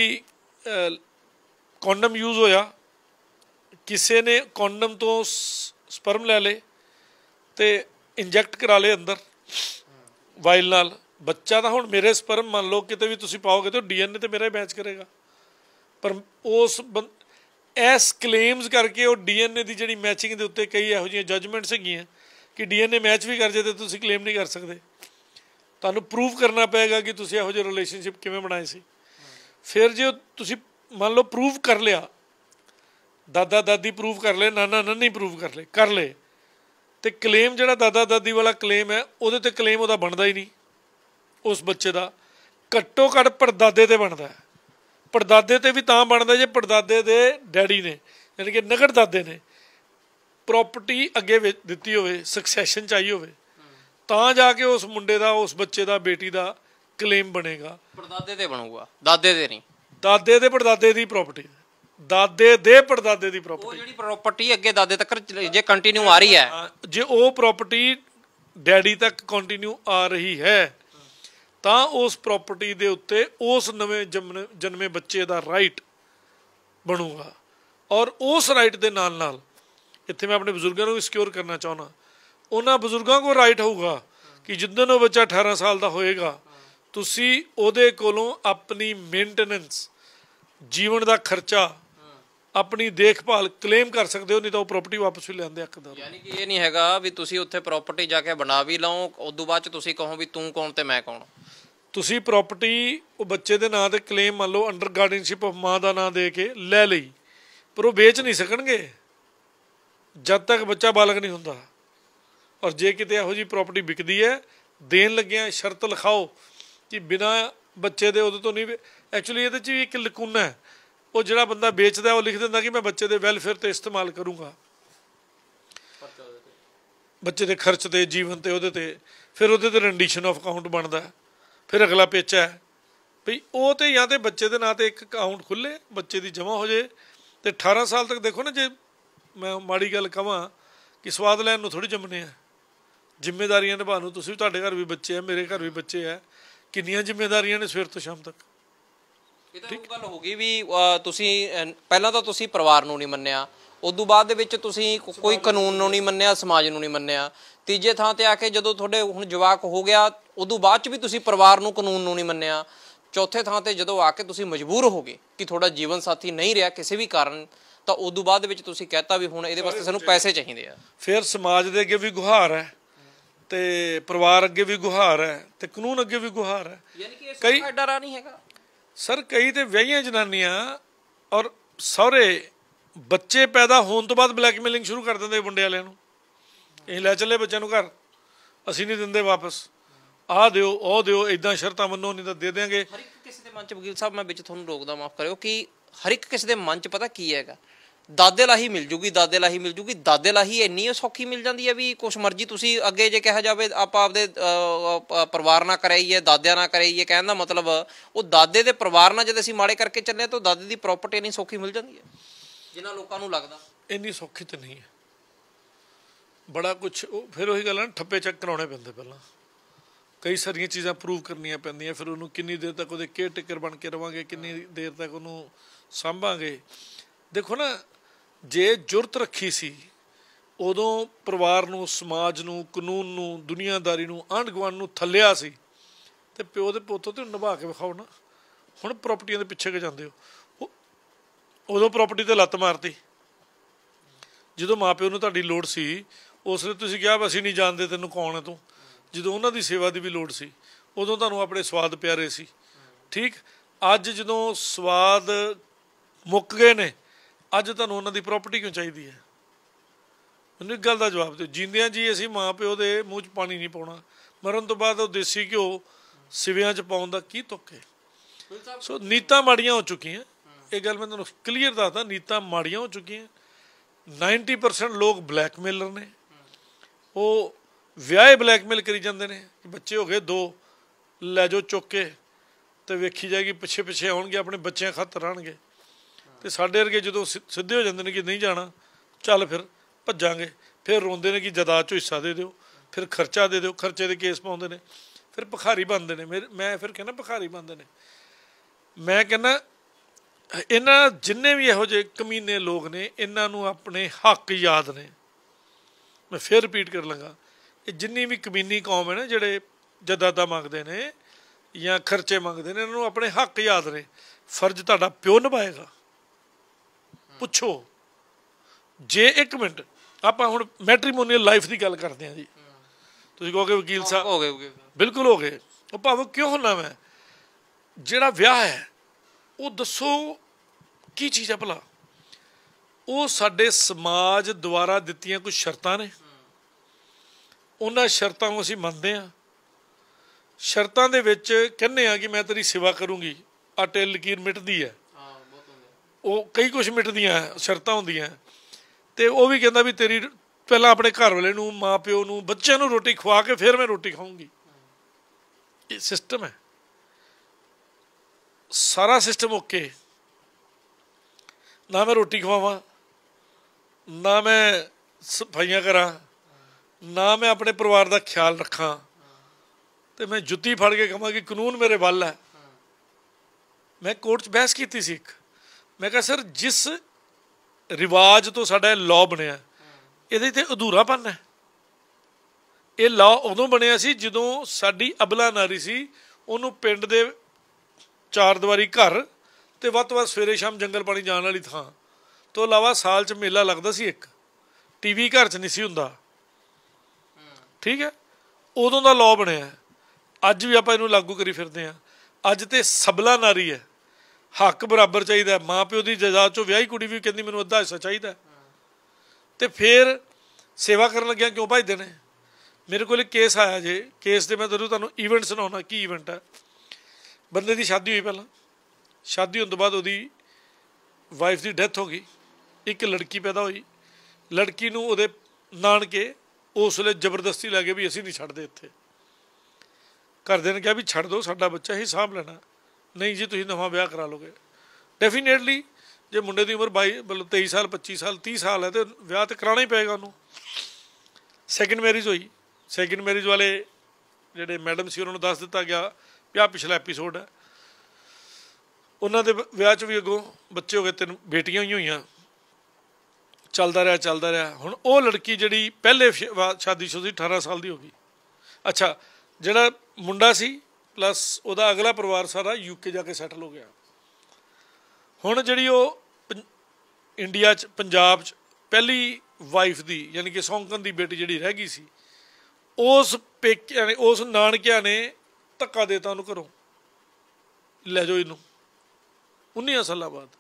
ਕੰਡਮ ਯੂਜ਼ ਹੋਇਆ ਕਿਸੇ ਨੇ ਕੰਡਮ ਤੋਂ ਸਪਰਮ ਲੈ ਲੇ ਤੇ ਇੰਜੈਕਟ ਕਰਾ ਲੇ ਅੰਦਰ ਵਾਇਲ ਨਾਲ ਬੱਚਾ ਤਾਂ ਹੁਣ ਮੇਰੇ ਸਪਰਮ ਮੰਨ ਲਓ ਕਿਤੇ ਵੀ ਤੁਸੀਂ ਪਾਓਗੇ ਤੇ ਡੀਐਨਏ ਤੇ ਮੇਰਾ ਹੀ ਮੈਚ ਕਰੇਗਾ ਪਰ ਉਸ ਇਸ ਕਲੇਮਸ ਕਰਕੇ ਉਹ ਡੀਐਨਏ ਦੀ ਜਿਹੜੀ ਮੈਚਿੰਗ ਦੇ ਉੱਤੇ ਕਈ ਇਹੋ ਜਿਹੀਆਂ ਜਜਮੈਂਟਸ ਹੈਗੀਆਂ ਕਿ ਡੀਐਨਏ ਮੈਚ ਵੀ ਕਰ ਜੇ ਤੇ ਤੁਸੀਂ ਕਲੇਮ ਨਹੀਂ ਕਰ ਸਕਦੇ ਤੁਹਾਨੂੰ ਪ੍ਰੂਫ ਕਰਨਾ ਪਏਗਾ ਕਿ ਤੁਸੀਂ ਇਹੋ ਜਿਹੇ ਰਿਲੇਸ਼ਨਸ਼ਿਪ ਕਿਵੇਂ ਬਣਾਏ ਸੀ ਫਿਰ ਜੇ ਤੁਸੀਂ ਮੰਨ ਲਓ ਪ੍ਰੂਫ ਕਰ ਲਿਆ ਦਾਦਾ ਦਾਦੀ ਪ੍ਰੂਫ ਕਰ ਲਏ ਨਾਨਾ ਨਾਨੀ ਪ੍ਰੂਫ ਕਰ ਲਏ ਕਰ ਲਏ ਤੇ ਕਲੇਮ ਜਿਹੜਾ ਦਾਦਾ ਦਾਦੀ ਵਾਲਾ ਕਲੇਮ ਹੈ ਉਹਦੇ ਤੇ ਕਲੇਮ ਉਹਦਾ ਬਣਦਾ ਹੀ ਨਹੀਂ ਉਸ ਬੱਚੇ ਦਾ ਘੱਟੋ ਘੱਟ ਪਰਦਾਦੇ ਤੇ ਬਣਦਾ ਹੈ ਪਰਦਾਦੇ ਤੇ ਵੀ ਤਾਂ ਬਣਦਾ ਜੇ ਪਰਦਾਦੇ ਦੇ ਡੈਡੀ ਨੇ ਯਾਨੀ ਕਿ ਨਗਰ ਦਾਦੇ ਨੇ ਪ੍ਰਾਪਰਟੀ ਅੱਗੇ ਦਿੱਤੀ ਹੋਵੇ ਸਕਸੈਸ਼ਨ ਚਾਹੀ ਹੋਵੇ ਤਾਂ ਜਾ ਕੇ ਉਸ ਮੁੰਡੇ ਦਾ ਉਸ ਬੱਚੇ ਦਾ ਬੇਟੀ ਦਾ ਕਲੇਮ ਬਣੇਗਾ ਪਰਦਾਦੇ ਤੇ ਬਣੂਗਾ ਦਾਦੇ ਦੇ ਨਹੀਂ ਦਾਦੇ ਦੇ ਪਰਦਾਦੇ ਦੀ ਪ੍ਰਾਪਰਟੀ ਦਾਦੇ ਦੇ ਪਰਦਾਦੇ ਦੀ ਪ੍ਰਾਪਰਟੀ ਉਹ ਜਿਹੜੀ ਪ੍ਰਾਪਰਟੀ ਅੱਗੇ ਦਾਦੇ ਤੱਕ ਜੇ ਕੰਟੀਨਿਊ ਆ ਰਹੀ ਹੈ ਜੇ ਉਹ ਪ੍ਰਾਪਰਟੀ ਡੈਡੀ ਤੱਕ ਕੰਟੀਨਿਊ ਆ ਰਹੀ ਹੈ ਤਾਂ ਉਸ ਪ੍ਰਾਪਰਟੀ ਦੇ ਉੱਤੇ ਉਸ ਨਵੇਂ ਜਨਮੇ ਬੱਚੇ ਦਾ ਰਾਈਟ ਬਣੂਗਾ ਔਰ ਉਸ ਰਾਈਟ ਦੇ ਨਾਲ ਨਾਲ ਇੱਥੇ ਮੈਂ ਆਪਣੇ ਬਜ਼ੁਰਗਾਂ ਨੂੰ ਸਿਕਿਉਰ ਕਰਨਾ ਚਾਹੁੰਦਾ ਉਹਨਾਂ ਬਜ਼ੁਰਗਾਂ ਕੋਲ ਰਾਈਟ ਹੋਊਗਾ ਕਿ ਜਿੱਦਨ ਉਹ ਬੱਚਾ 18 ਸਾਲ ਦਾ ਹੋਏਗਾ ਤੁਸੀਂ ਉਹਦੇ ਕੋਲੋਂ ਆਪਣੀ ਮੇਨਟੇਨੈਂਸ ਜੀਵਨ ਦਾ ਖਰਚਾ ਆਪਣੀ ਦੇਖਭਾਲ ਕਲੇਮ ਕਰ ਸਕਦੇ ਹੋ ਨਹੀਂ ਤਾਂ ਉਹ ਪ੍ਰਾਪਰਟੀ ਵਾਪਸ ਵੀ ਲੈਂਦੇ ਹੱਕਦਾਰ ਯਾਨੀ ਕਿ ਇਹ ਨਹੀਂ ਹੈਗਾ ਵੀ ਤੁਸੀਂ ਉੱਥੇ ਪ੍ਰਾਪਰਟੀ ਜਾ ਕੇ ਬਣਾ ਵੀ ਲਓ ਉਸ ਤੋਂ ਬਾਅਦ ਚ ਤੁਸੀਂ ਕਹੋ ਵੀ ਤੂੰ ਕੌਣ ਤੇ ਮੈਂ ਕੌਣ ਤੁਸੀਂ ਪ੍ਰਾਪਰਟੀ ਉਹ ਬੱਚੇ ਦੇ ਨਾਂ ਤੇ ਕਲੇਮ ਮੰਨ ਲਓ ਅੰਡਰ ਗਾਰਡੀਅਨਸ਼ਿਪ ਆਫ ਮਾਂ ਦਾ ਨਾਂ ਦੇ ਕੇ ਲੈ ਲਈ ਪਰ ਉਹ ਵੇਚ ਨਹੀਂ ਸਕਣਗੇ ਜਦ ਤੱਕ ਬੱਚਾ ਬਾਲਗ ਨਹੀਂ ਹੁੰਦਾ ਔਰ ਜੇ ਕਿਤੇ ਇਹੋ ਜੀ ਪ੍ਰਾਪਰਟੀ ਵਿਕਦੀ ਹੈ ਦੇਣ ਲੱਗਿਆ ਸ਼ਰਤ ਲਿਖਾਓ ਕਿ ਬਿਨਾ ਬੱਚੇ ਦੇ ਉਹਦੇ ਤੋਂ ਨਹੀਂ ਐਕਚੁਅਲੀ ਇਹਦੇ 'ਚ ਵੀ ਇੱਕ ਲਕੂਨਾ ਹੈ ਉਹ ਜਿਹੜਾ ਬੰਦਾ ਵੇਚਦਾ ਉਹ ਲਿਖ ਦਿੰਦਾ ਕਿ ਮੈਂ ਬੱਚੇ ਦੇ ਵੈਲਫੇਅਰ ਤੇ ਇਸਤੇਮਾਲ ਕਰੂੰਗਾ ਬੱਚੇ ਦੇ ਖਰਚ ਤੇ ਜੀਵਨ ਤੇ ਉਹਦੇ ਤੇ ਫਿਰ ਉਹਦੇ ਤੇ ਰੈਂਡੀਸ਼ਨ ਆਫ ਅਕਾਊਂਟ ਬਣਦਾ ਹੈ ਫਿਰ ਅਗਲਾ ਪੇਚਾ ਹੈ ਭਈ ਉਹ ਤੇ ਜਾਂ ਤੇ ਬੱਚੇ ਦੇ ਨਾਂ ਤੇ ਇੱਕ ਅਕਾਊਂਟ ਖੁੱਲੇ ਬੱਚੇ ਦੀ ਜਮ੍ਹਾਂ ਹੋ ਜੇ ਤੇ 18 ਸਾਲ ਤੱਕ ਦੇਖੋ ਨਾ ਜੇ ਮੈਂ ਮਾੜੀ ਗੱਲ ਕਵਾਂ ਕਿ ਸਵਾਦ ਲੈਣ ਨੂੰ ਥੋੜੀ ਜੰਮਨੇ ਆ ਜ਼ਿੰਮੇਵਾਰੀਆਂ ਨਿਭਾਉਣ ਨੂੰ ਤੁਸੀਂ ਤੁਹਾਡੇ ਘਰ ਵੀ ਬੱਚੇ ਆ ਮੇਰੇ ਘਰ ਵੀ ਬੱਚੇ ਆ ਕਿੰਨੀਆਂ ਜ਼ਿੰਮੇਵਾਰੀਆਂ ਨੇ ਸਵੇਰ ਤੋਂ ਸ਼ਾਮ ਤੱਕ ਇਹ ਤਾਂ ਗੱਲ ਹੋ ਗਈ ਵੀ ਤੁਸੀਂ ਪਹਿਲਾਂ ਤਾਂ ਤੁਸੀਂ ਪਰਿਵਾਰ ਨੂੰ ਨਹੀਂ ਮੰਨਿਆ ਉਸ ਤੋਂ ਬਾਅਦ ਦੇ ਵਿੱਚ ਤੁਸੀਂ ਕੋਈ ਕਾਨੂੰਨ ਨੂੰ ਨਹੀਂ ਮੰਨਿਆ ਸਮਾਜ ਨੂੰ ਨਹੀਂ ਮੰਨਿਆ ਤੀਜੇ ਥਾਂ ਤੇ ਆ ਕੇ ਜਦੋਂ ਤੁਹਾਡੇ ਹੁਣ ਜਵਾਕ ਹੋ ਗਿਆ ਉਦੋਂ ਬਾਅਦ ਚ ਵੀ ਤੁਸੀਂ ਪਰਿਵਾਰ ਨੂੰ ਕਾਨੂੰਨ ਨੂੰ ਨਹੀਂ ਮੰਨਿਆ ਚੌਥੇ ਥਾਂ ਤੇ ਜਦੋਂ ਆ ਕੇ ਤੁਸੀਂ ਮਜਬੂਰ ਹੋਗੇ ਕਿ ਤੁਹਾਡਾ ਜੀਵਨ ਸਾਥੀ ਨਹੀਂ ਰਿਹਾ ਕਿਸੇ ਵੀ ਕਾਰਨ ਤਾਂ ਉਦੋਂ ਬਾਅਦ ਵਿੱਚ ਤੁਸੀਂ ਕਹਿਤਾ ਵੀ ਹੁਣ ਇਹਦੇ ਵਾਸਤੇ ਸਾਨੂੰ ਪੈਸੇ ਚਾਹੀਦੇ ਆ ਫਿਰ ਸਮਾਜ ਦੇ ਅੱਗੇ ਵੀ ਗੁਹਾਰ ਹੈ ਤੇ ਪਰਿਵਾਰ ਅੱਗੇ ਵੀ ਗੁਹਾਰ ਹੈ ਤੇ ਕਾਨੂੰਨ ਅੱਗੇ ਵੀ ਗੁਹਾਰ ਹੈ ਯਾਨੀ ਕਿ ਇਸ ਦਾ ਡਰਾ ਨਹੀਂ ਹੈਗਾ ਸਰ ਕਈ ਤੇ ਵਿਆਹੀਆਂ ਜਨਾਨੀਆਂ ਔਰ ਸਹੁਰੇ ਬੱਚੇ ਪੈਦਾ ਹੋਣ ਤੋਂ ਬਾਅਦ ਬਲੈਕਮੇਲਿੰਗ ਸ਼ੁਰੂ ਕਰ ਦਿੰਦੇ ਮੁੰਡੇ ਵਾਲਿਆਂ ਨੂੰ ਇਹ ਲੈ ਚੱਲੇ ਬੱਚਿਆਂ ਨੂੰ ਘਰ ਅਸੀਂ ਨਹੀਂ ਦਿੰਦੇ ਵਾਪਸ ਆ ਦਿਓ ਉਹ ਦਿਓ ਇਦਾਂ ਸ਼ਰਤਾਂ ਮੰਨੋ ਨਹੀਂ ਤਾਂ ਦੇ ਦੇਾਂਗੇ ਹਰ ਇੱਕ ਕਿਸੇ ਦੇ ਮਨ ਚ ਵਕੀਲ ਸਾਹਿਬ ਮੈਂ ਵਿੱਚ ਤੁਹਾਨੂੰ ਰੋਕਦਾ ਮਾਫ ਕਰਿਓ ਕਿ ਹਰ ਇੱਕ ਕਿਸੇ ਦੇ ਮਨ ਚ ਪਤਾ ਕੀ ਹੈਗਾ ਦਾਦੇ ਲਾਹੀ ਮਿਲ ਜੂਗੀ ਦਾਦੇ ਲਾਹੀ ਮਿਲ ਜੂਗੀ ਦਾਦੇ ਲਾਹੀ ਇੰਨੀ ਸੌਖੀ ਮਿਲ ਜਾਂਦੀ ਹੈ ਵੀ ਕੁਛ ਮਰਜ਼ੀ ਤੁਸੀਂ ਅੱਗੇ ਜੇ ਕਿਹਾ ਜਾਵੇ ਆਪਾਂ ਆਪਦੇ ਪਰਿਵਾਰ ਨਾਲ ਕਰਾਈਏ ਦਾਦਿਆਂ ਨਾਲ ਕਰਾਈਏ ਕਹਿਣ ਦਾ ਮਤਲਬ ਉਹ ਦਾਦੇ ਦੇ ਪਰਿਵਾਰ ਨਾਲ ਜਦ ਅਸੀਂ ਮਾੜੇ ਕਰਕੇ ਚੱਲੇ ਤਾਂ ਦਾਦੇ ਦੀ ਪ੍ਰਾਪਰਟੀ ਇੰਨੀ ਸੌਖੀ ਮਿਲ ਜਾਂਦੀ ਹੈ ਜਿਨ੍ਹਾਂ ਲੋਕਾਂ ਨੂੰ ਲੱਗਦਾ ਇੰਨੀ ਸੌਖੀ ਤਾਂ ਨਹੀਂ ਹੈ ਬੜਾ ਕੁਝ ਫਿਰ ਉਹੀ ਗੱਲ ਹੈ ਠੱਪੇ ਚੈੱਕ ਕਰਾਉਣੇ ਪੈਂਦੇ ਪਹਿਲਾਂ ਕਈ ਸਾਰੀਆਂ ਚੀਜ਼ਾਂ ਪ੍ਰੂਵ ਕਰਨੀਆਂ ਪੈਂਦੀਆਂ ਫਿਰ ਉਹਨੂੰ ਕਿੰਨੀ ਦੇਰ ਤੱਕ ਉਹਦੇ ਕੇ ਟਿੱਕਰ ਬਣ ਕੇ ਰਵਾਂਗੇ ਕਿੰਨੀ ਦੇਰ ਤੱਕ ਉਹਨੂੰ ਸੰਭਾਂਗੇ ਦੇਖੋ ਨਾ ਜੇ ਜੁਰਤ ਰੱਖੀ ਸੀ ਉਦੋਂ ਪਰਿਵਾਰ ਨੂੰ ਸਮਾਜ ਨੂੰ ਕਾਨੂੰਨ ਨੂੰ ਦੁਨੀਆਦਾਰੀ ਨੂੰ ਆਂਢ ਗਵਾਂਢ ਨੂੰ ਥੱਲਿਆ ਸੀ ਤੇ ਪਿਓ ਦੇ ਪੁੱਤੋਂ ਤੇ ਨਿਭਾ ਕੇ ਵਿਖਾਓ ਨਾ ਹੁਣ ਪ੍ਰਾਪਰਟੀਆਂ ਦੇ ਪਿੱਛੇ ਕਿ ਜਾਂਦੇ ਹੋ ਉਦੋਂ ਪ੍ਰਾਪਰਟੀ ਤੇ ਲੱਤ ਮਾਰਤੀ ਜਦੋਂ ਮਾਪਿਓ ਨੂੰ ਤੁਹਾਡੀ ਲੋੜ ਸੀ ਉਸ ਨੇ ਤੁਸੀਂ ਕਿਹਾ ਅਸੀਂ ਨਹੀਂ ਜਾਣਦੇ ਤੈਨੂੰ ਕੌਣ ਹੈ ਤੂੰ ਜਦੋਂ ਉਹਨਾਂ ਦੀ ਸੇਵਾ ਦੀ ਵੀ ਲੋੜ ਸੀ ਉਦੋਂ ਤੁਹਾਨੂੰ ਆਪਣੇ ਸਵਾਦ ਪਿਆਰੇ ਸੀ ਠੀਕ ਅੱਜ ਜਦੋਂ ਸਵਾਦ ਮੁੱਕ ਗਏ ਨੇ ਅੱਜ ਤੁਹਾਨੂੰ ਉਹਨਾਂ ਦੀ ਪ੍ਰਾਪਰਟੀ ਕਿਉਂ ਚਾਹੀਦੀ ਹੈ ਮੈਨੂੰ ਇੱਕ ਗੱਲ ਦਾ ਜਵਾਬ ਦਿਓ ਜਿੰਦਿਆਂ ਜੀ ਅਸੀਂ ਮਾਂ ਪਿਓ ਦੇ ਮੂੰਹ 'ਚ ਪਾਣੀ ਨਹੀਂ ਪਾਉਣਾ ਮਰਨ ਤੋਂ ਬਾਅਦ ਉਹ ਦੇਸੀ ਘਿਓ ਸਿਵਿਆਂ 'ਚ ਪਾਉਣ ਦਾ ਕੀ ਤੁੱਕ ਹੈ ਸੋ ਨੀਤਾ ਮਾੜੀਆਂ ਹੋ ਚੁੱਕੀਆਂ ਇਹ ਗੱਲ ਮੈਂ ਤੁਹਾਨੂੰ ਕਲੀਅਰ ਦੱਸਦਾ ਨੀਤਾ ਮਾੜੀਆਂ ਹੋ ਚੁੱਕੀਆਂ 90% ਲੋਕ ਬਲੈਕਮੇਲਰ ਨੇ ਉਹ ਵਿਆਹੇ ਬਲੈਕਮੇਲ ਕਰੀ ਜਾਂਦੇ ਨੇ ਕਿ ਬੱਚੇ ਹੋ ਗਏ ਦੋ ਲੈ ਜਾਓ ਚੁੱਕ ਕੇ ਤੇ ਵੇਖੀ ਜਾਏਗੀ ਪਿੱਛੇ ਪਿੱਛੇ ਆਉਣਗੇ ਆਪਣੇ ਬੱਚਿਆਂ ਖਾਤਰ ਰਹਿਣਗੇ ਤੇ ਸਾਡੇ ਵਰਗੇ ਜਦੋਂ ਸਿੱਧੇ ਹੋ ਜਾਂਦੇ ਨੇ ਕਿ ਨਹੀਂ ਜਾਣਾ ਚੱਲ ਫਿਰ ਭੱਜਾਂਗੇ ਫਿਰ ਰੋਂਦੇ ਨੇ ਕਿ ਜਦਾ ਚੋ ਹਿੱਸਾ ਦੇ ਦਿਓ ਫਿਰ ਖਰਚਾ ਦੇ ਦਿਓ ਖਰਚੇ ਦੇ ਕੇਸ ਪਾਉਂਦੇ ਨੇ ਫਿਰ ਭਖਾਰੀ ਬਣਦੇ ਨੇ ਮੈਂ ਫਿਰ ਕਹਿੰਦਾ ਭਖਾਰੀ ਬਣਦੇ ਨੇ ਮੈਂ ਕਹਿੰਦਾ ਇਹਨਾਂ ਜਿੰਨੇ ਵੀ ਇਹੋ ਜਿਹੇ ਕਮੀਨੇ ਲੋਕ ਨੇ ਇਹਨਾਂ ਨੂੰ ਆਪਣੇ ਹੱਕ ਯਾਦ ਨੇ ਮੈਂ ਫੇਰ ਰਿਪੀਟ ਕਰ ਲਾਂਗਾ ਇਹ ਜਿੰਨੀ ਵੀ ਕਮੀਨੀ ਕੌਮ ਹੈ ਨਾ ਜਿਹੜੇ ਜਦਾਦਾ ਮੰਗਦੇ ਨੇ ਜਾਂ ਖਰਚੇ ਮੰਗਦੇ ਨੇ ਇਹਨਾਂ ਨੂੰ ਆਪਣੇ ਹੱਕ ਯਾਦ ਰਹੇ ਫਰਜ਼ ਤੁਹਾਡਾ ਪਿਓ ਨਿਭਾਏਗਾ ਪੁੱਛੋ ਜੇ 1 ਮਿੰਟ ਆਪਾਂ ਹੁਣ ਮੈਟ੍ਰੀਮੋਨੀਅਲ ਲਾਈਫ ਦੀ ਗੱਲ ਕਰਦੇ ਹਾਂ ਜੀ ਤੁਸੀਂ ਕਹੋਗੇ ਵਕੀਲ ਸਾਹਿਬ ਹੋ ਗਏ ਬਿਲਕੁਲ ਹੋ ਗਏ ਉਹ ਭਾਵੇਂ ਕਿਉਂ ਹੁੰਨਾ ਮੈਂ ਜਿਹੜਾ ਵਿਆਹ ਹੈ ਉਹ ਦੱਸੋ ਕੀ ਚੀਜ਼ ਹੈ ਭਲਾ ਉਹ ਸਾਡੇ ਸਮਾਜ ਦੁਆਰਾ ਦਿੱਤੀਆਂ ਕੁਝ ਸ਼ਰਤਾਂ ਨੇ ਉਹਨਾਂ ਸ਼ਰਤਾਂ ਨੂੰ ਅਸੀਂ ਮੰਨਦੇ ਆ ਸ਼ਰਤਾਂ ਦੇ ਵਿੱਚ ਕਹਿੰਨੇ ਆ ਕਿ ਮੈਂ ਤੇਰੀ ਸੇਵਾ ਕਰੂੰਗੀ ਆ ਲਕੀਰ ਮਿਟਦੀ ਹੈ ਉਹ ਕਈ ਕੁਝ ਮਿਟਦੀਆਂ ਸ਼ਰਤਾਂ ਹੁੰਦੀਆਂ ਤੇ ਉਹ ਵੀ ਕਹਿੰਦਾ ਵੀ ਤੇਰੀ ਪਹਿਲਾਂ ਆਪਣੇ ਘਰ ਵਾਲੇ ਨੂੰ ਮਾਪਿਓ ਨੂੰ ਬੱਚਿਆਂ ਨੂੰ ਰੋਟੀ ਖਵਾ ਕੇ ਫਿਰ ਮੈਂ ਰੋਟੀ ਖਾਉਂਗੀ ਇਹ ਸਿਸਟਮ ਹੈ ਸਾਰਾ ਸਿਸਟਮ ਓਕੇ ਨਾ ਮੈਂ ਰੋਟੀ ਖਵਾਵਾਂ ਨਾ ਮੈਂ ਸਫਾਈਆਂ ਕਰਾਂ ਨਾ ਮੈਂ ਆਪਣੇ ਪਰਿਵਾਰ ਦਾ ਖਿਆਲ ਰੱਖਾਂ ਤੇ ਮੈਂ ਜੁੱਤੀ ਫੜ ਕੇ ਕਹਾਂ ਕਿ ਕਾਨੂੰਨ ਮੇਰੇ ਵੱਲ ਹੈ ਮੈਂ ਕੋਰਟ 'ਚ ਬਹਿਸ ਕੀਤੀ ਸੀ ਇੱਕ ਮੈਂ ਕਿਹਾ ਸਰ ਜਿਸ ਰਿਵਾਜ ਤੋਂ ਸਾਡਾ ਲਾਅ ਬਣਿਆ ਇਹਦੇ ਤੇ ਅਧੂਰਾਪਨ ਹੈ ਇਹ ਲਾਅ ਉਦੋਂ ਬਣਿਆ ਸੀ ਜਦੋਂ ਸਾਡੀ ਅਬਲਾ ਨਾਰੀ ਸੀ ਉਹਨੂੰ ਪਿੰਡ ਦੇ ਚਾਰ ਦਿਵਾਰੀ ਘਰ ਤੇ ਵੱਤ ਵੱਤ ਸਵੇਰੇ ਸ਼ਾਮ ਜੰਗਲ ਪਾਣੀ ਜਾਣ ਵਾਲੀ ਥਾਂ ਤੋਂ ਇਲਾਵਾ ਸਾਲ 'ਚ ਮੇਲਾ ਲੱਗਦਾ ਸੀ ਇੱਕ ਟੀਵੀ ਘਰ 'ਚ ਨਹੀਂ ਸੀ ਹੁੰਦਾ ਠੀਕ ਹੈ ਉਦੋਂ ਦਾ ਲਾਅ ਬਣਿਆ ਅੱਜ ਵੀ ਆਪਾਂ ਇਹਨੂੰ ਲਾਗੂ ਕਰੀ ਫਿਰਦੇ ਆ ਅੱਜ ਤੇ ਸਬਲਾ ਨਾਰੀ ਹੈ ਹੱਕ ਬਰਾਬਰ ਚਾਹੀਦਾ ਮਾਂ ਪਿਓ ਦੀ ਜਾਇਦਾਦ 'ਚੋਂ ਵਿਆਹੀ ਕੁੜੀ ਵੀ ਕਹਿੰਦੀ ਮੈਨੂੰ ਅੱਧਾ ਹਿੱਸਾ ਚਾਹੀਦਾ ਤੇ ਫਿਰ ਸੇਵਾ ਕਰਨ ਲੱਗਿਆ ਕਿਉਂ ਭਜਦੇ ਨੇ ਮੇਰੇ ਕੋਲ ਇੱਕ ਕੇਸ ਆਇਆ ਜੇ ਕੇਸ ਦੇ ਮੈਂ ਜ਼ਰੂਰ ਤੁਹਾਨੂੰ ਇਵੈਂਟ ਸੁਣਾਉਣਾ ਕੀ ਇਵੈਂਟ ਹੈ ਬੰਦੇ ਦੀ ਸ਼ਾਦੀ ਹੋਈ ਪਹਿਲਾਂ ਸ਼ਾਦੀ ਹੋਣ ਤੋਂ ਬਾਅਦ ਉਹਦੀ ਵਾਈਫ ਦੀ ਡੈਥ ਹੋ ਗਈ ਇੱਕ ਲੜਕੀ ਪੈਦਾ ਹੋਈ ਲੜਕੀ ਨੂੰ ਉਹਦੇ ਨਾਨਕੇ ਉਸ ਵੇਲੇ ਜ਼ਬਰਦਸਤੀ ਲੱਗੇ ਵੀ ਅਸੀਂ ਨਹੀਂ ਛੱਡਦੇ ਇੱਥੇ ਕਰਦੇ ਨੇ ਕਿਹਾ ਵੀ ਛੱਡ ਦਿਓ ਸਾਡਾ ਬੱਚਾ ਹੀ ਸਾਂਭ ਲੈਣਾ ਨਹੀਂ ਜੀ ਤੁਸੀਂ ਨਵਾਂ ਵਿਆਹ ਕਰਾ ਲੋਗੇ ਡੈਫੀਨੇਟਲੀ ਜੇ ਮੁੰਡੇ ਦੀ ਉਮਰ 22 ਮਤਲਬ 23 ਸਾਲ 25 ਸਾਲ 30 ਸਾਲ ਹੈ ਤੇ ਵਿਆਹ ਤੇ ਕਰਾਣਾ ਹੀ ਪਏਗਾ ਉਹਨੂੰ ਸੈਕਿੰਡ ਮੈਰਿਜ ਹੋਈ ਸੈਕਿੰਡ ਮੈਰਿਜ ਵਾਲੇ ਜਿਹੜੇ ਮੈਡਮ ਸੀ ਉਹਨਾਂ ਨੂੰ ਦੱਸ ਦਿੱਤਾ ਗਿਆ ਕਿ ਆ ਪਿਛਲਾ ਐਪੀਸੋਡ ਹੈ ਉਹਨਾਂ ਦੇ ਵਿਆਹ 'ਚ ਵੀ ਅੱਗੋਂ ਬੱਚੇ ਹੋ ਗਏ ਤਿੰਨ ਬੇਟੀਆਂ ਹੀ ਹੋਈਆਂ ਚੱਲਦਾ ਰਿਹਾ ਚੱਲਦਾ ਰਿਹਾ ਹੁਣ ਉਹ ਲੜਕੀ ਜਿਹੜੀ ਪਹਿਲੇ ਸ਼ਾਦੀ ਸ਼ੁਦੀ 18 ਸਾਲ ਦੀ ਹੋ ਗਈ ਅੱਛਾ ਜਿਹੜਾ ਮੁੰਡਾ ਸੀ ਪਲੱਸ ਉਹਦਾ ਅਗਲਾ ਪਰਿਵਾਰ ਸਾਰਾ ਯੂਕੇ ਜਾ ਕੇ ਸੈਟਲ ਹੋ ਗਿਆ ਹੁਣ ਜਿਹੜੀ ਉਹ ਇੰਡੀਆ 'ਚ ਪੰਜਾਬ 'ਚ ਪਹਿਲੀ ਵਾਈਫ ਦੀ ਯਾਨੀ ਕਿ ਸੌਂਕਨ ਦੀ ਬੇਟੀ ਜਿਹੜੀ ਰਹਿ ਗਈ ਸੀ ਉਸ ਪੇਕਿਆਂ ਯਾਨੀ ਉਸ ਨਾਨਕਿਆਂ ਨੇ ਧੱਕਾ ਦੇਤਾ ਉਹਨੂੰ ਘਰੋਂ ਲੈ ਜਾਓ ਇਹਨੂੰ 19 ਸਾਲਾਂ ਬਾਅਦ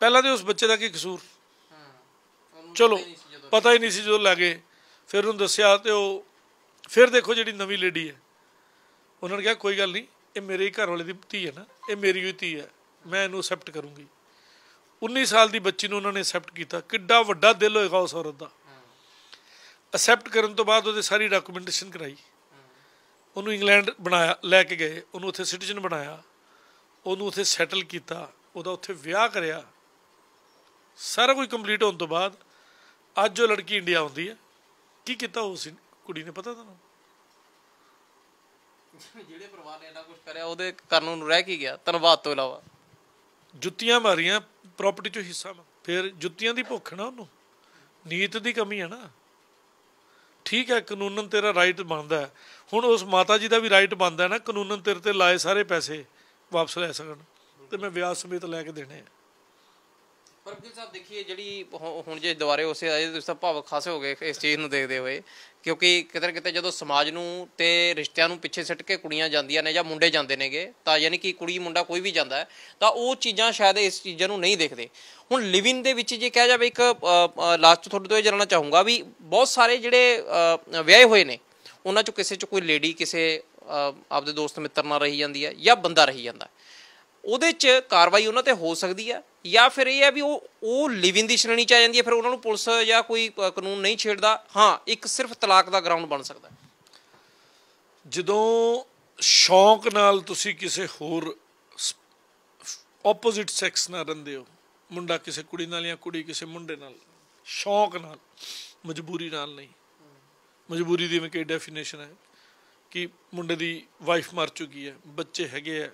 ਪਹਿਲਾਂ ਤੇ ਉਸ ਬੱਚੇ ਦਾ ਕੀ ਕਸੂਰ ਚਲੋ ਪਤਾ ਹੀ ਨਹੀਂ ਸੀ ਜਦੋਂ ਲੱਗੇ ਫਿਰ ਉਹਨੂੰ ਦੱਸਿਆ ਤੇ ਉਹ ਫਿਰ ਦੇਖੋ ਜਿਹੜੀ ਨਵੀਂ ਲੇਡੀ ਹੈ ਉਹਨਾਂ ਨੇ ਕਿਹਾ ਕੋਈ ਗੱਲ ਨਹੀਂ ਇਹ ਮੇਰੇ ਹੀ ਘਰ ਵਾਲੇ ਦੀ ਧੀ ਹੈ ਨਾ ਇਹ ਮੇਰੀ ਹੀ ਧੀ ਹੈ ਮੈਂ ਇਹਨੂੰ ਅਸੈਪਟ ਕਰੂੰਗੀ 19 ਸਾਲ ਦੀ ਬੱਚੀ ਨੂੰ ਉਹਨਾਂ ਨੇ ਅਸੈਪਟ ਕੀਤਾ ਕਿੱਡਾ ਵੱਡਾ ਦਿਲ ਹੋਏਗਾ ਉਸ ਔਰਤ ਦਾ ਅਸੈਪਟ ਕਰਨ ਤੋਂ ਬਾਅਦ ਉਹਦੇ ਸਾਰੀ ਡਾਕੂਮੈਂਟੇਸ਼ਨ ਕਰਾਈ ਉਹਨੂੰ ਇੰਗਲੈਂਡ ਬਣਾਇਆ ਲੈ ਕੇ ਗਏ ਉਹਨੂੰ ਉੱਥੇ ਸਿਟੀਜ਼ਨ ਬਣਾਇਆ ਉਹਨੂੰ ਉੱਥੇ ਸੈਟਲ ਕੀਤਾ ਉਹਦਾ ਉੱਥੇ ਵਿਆਹ ਕਰਿਆ ਸਾਰਾ ਕੁਝ ਕੰਪਲੀਟ ਹੋਣ ਤੋਂ ਬਾਅਦ ਅੱਜ ਜੋ ਲੜਕੀ ਇੰਡੀਆ ਆਉਂਦੀ ਹੈ ਕੀ ਕੀਤਾ ਉਸ ਕੁੜੀ ਨੇ ਪਤਾ ਤੁਹਾਨੂੰ ਜਿਹੜੇ ਪਰਿਵਾਰ ਨੇ ਇੰਨਾ ਕੁਝ ਕਰਿਆ ਉਹਦੇ ਕਾਨੂੰਨ ਨੂੰ ਰਹਿ ਕੀ ਗਿਆ ਧੰਨਵਾਦ ਤੋਂ ਇਲਾਵਾ ਜੁੱਤੀਆਂ ਮਾਰੀਆਂ ਪ੍ਰਾਪਰਟੀ ਚੋਂ ਹਿੱਸਾ ਫਿਰ ਜੁੱਤੀਆਂ ਦੀ ਭੁੱਖ ਨਾ ਉਹਨੂੰ ਨੀਤ ਦੀ ਕਮੀ ਹੈ ਨਾ ਠੀਕ ਹੈ ਕਾਨੂੰਨਨ ਤੇਰਾ ਰਾਈਟ ਬਣਦਾ ਹੈ ਹੁਣ ਉਸ ਮਾਤਾ ਜੀ ਦਾ ਵੀ ਰਾਈਟ ਬਣਦਾ ਹੈ ਨਾ ਕਾਨੂੰਨਨ ਤੇਰੇ ਤੇ ਲਾਏ ਸਾਰੇ ਪੈਸੇ ਵਾਪਸ ਲੈ ਸਕਣ ਤੇ ਮੈਂ ਵਿਆਹ ਸਮੇਤ ਲੈ ਕੇ ਦੇਣੇ ਆ ਪਰ ਸਾਹਿਬ ਦੇਖੀਏ ਜਿਹੜੀ ਹੁਣ ਜੇ ਦੁਬਾਰੇ ਉਸੇ ਆਏ ਤੁਸੀਂ ਤਾਂ ਭਾਵਕ ਖਾਸੇ ਹੋ ਗਏ ਇਸ ਚੀਜ਼ ਨੂੰ ਦੇਖਦੇ ਹੋਏ ਕਿਉਂਕਿ ਕਿਤੇ ਕਿਤੇ ਜਦੋਂ ਸਮਾਜ ਨੂੰ ਤੇ ਰਿਸ਼ਤਿਆਂ ਨੂੰ ਪਿੱਛੇ ਸਿੱਟ ਕੇ ਕੁੜੀਆਂ ਜਾਂਦੀਆਂ ਨੇ ਜਾਂ ਮੁੰਡੇ ਜਾਂਦੇ ਨੇਗੇ ਤਾਂ ਯਾਨੀ ਕਿ ਕੁੜੀ ਮੁੰਡਾ ਕੋਈ ਵੀ ਜਾਂਦਾ ਹੈ, ਤਾਂ ਉਹ ਚੀਜ਼ਾਂ ਸ਼ਾਇਦ ਇਸ ਚੀਜ਼ਾਂ ਨੂੰ ਨਹੀਂ ਦੇਖਦੇ ਹੁਣ ਲਿਵਿੰਗ ਦੇ ਵਿੱਚ ਜੇ ਕਿਹਾ ਜਾਵੇ ਇੱਕ ਲਾਸਟ ਤੁਹਾਡੇ ਤੋਂ ਇਹ ਜਾਣਨਾ ਚਾਹੂੰਗਾ ਵੀ ਬਹੁਤ ਸਾਰੇ ਜਿਹੜੇ ਵਿਆਹੇ ਹੋਏ ਨੇ ਉਹਨਾਂ ਚੋਂ ਕਿਸੇ ਚ ਕੋਈ ਲੇਡੀ ਕਿਸੇ ਆਪਦੇ ਦੋਸਤ ਮਿੱਤਰ ਨਾਲ ਰਹੀ ਜਾਂਦੀ ਹੈ ਜਾਂ ਬੰਦਾ ਰਹੀ ਜਾਂਦਾ ਹੈ। ਉਹਦੇ 'ਚ ਕਾਰਵਾਈ ਉਹਨਾਂ ਤੇ ਹੋ ਸਕਦੀ ਆ ਜਾਂ ਫਿਰ ਇਹ ਆ ਵੀ ਉਹ ਉਹ ਲਿਵਿੰਗ ਦੀ ਸ਼੍ਰੇਣੀ ਚ ਆ ਜਾਂਦੀ ਹੈ ਫਿਰ ਉਹਨਾਂ ਨੂੰ ਪੁਲਿਸ ਜਾਂ ਕੋਈ ਕਾਨੂੰਨ ਨਹੀਂ ਛੇੜਦਾ ਹਾਂ ਇੱਕ ਸਿਰਫ ਤਲਾਕ ਦਾ ਗਰਾਊਂਡ ਬਣ ਸਕਦਾ ਜਦੋਂ ਸ਼ੌਂਕ ਨਾਲ ਤੁਸੀਂ ਕਿਸੇ ਹੋਰ ਆਪੋਜ਼ਿਟ ਸੈਕਸ ਨਾਲ ਰਹਿੰਦੇ ਹੋ ਮੁੰਡਾ ਕਿਸੇ ਕੁੜੀ ਨਾਲ ਜਾਂ ਕੁੜੀ ਕਿਸੇ ਮੁੰਡੇ ਨਾਲ ਸ਼ੌਂਕ ਨਾਲ ਮਜਬੂਰੀ ਨਾਲ ਨਹੀਂ ਮਜਬੂਰੀ ਦੀ ਮੈਂ ਕੋਈ ਡੈਫੀਨੇਸ਼ਨ ਹੈ ਕਿ ਮੁੰਡੇ ਦੀ ਵਾਈਫ ਮਰ ਚੁੱਕੀ ਹੈ ਬੱਚੇ ਹੈਗੇ ਆ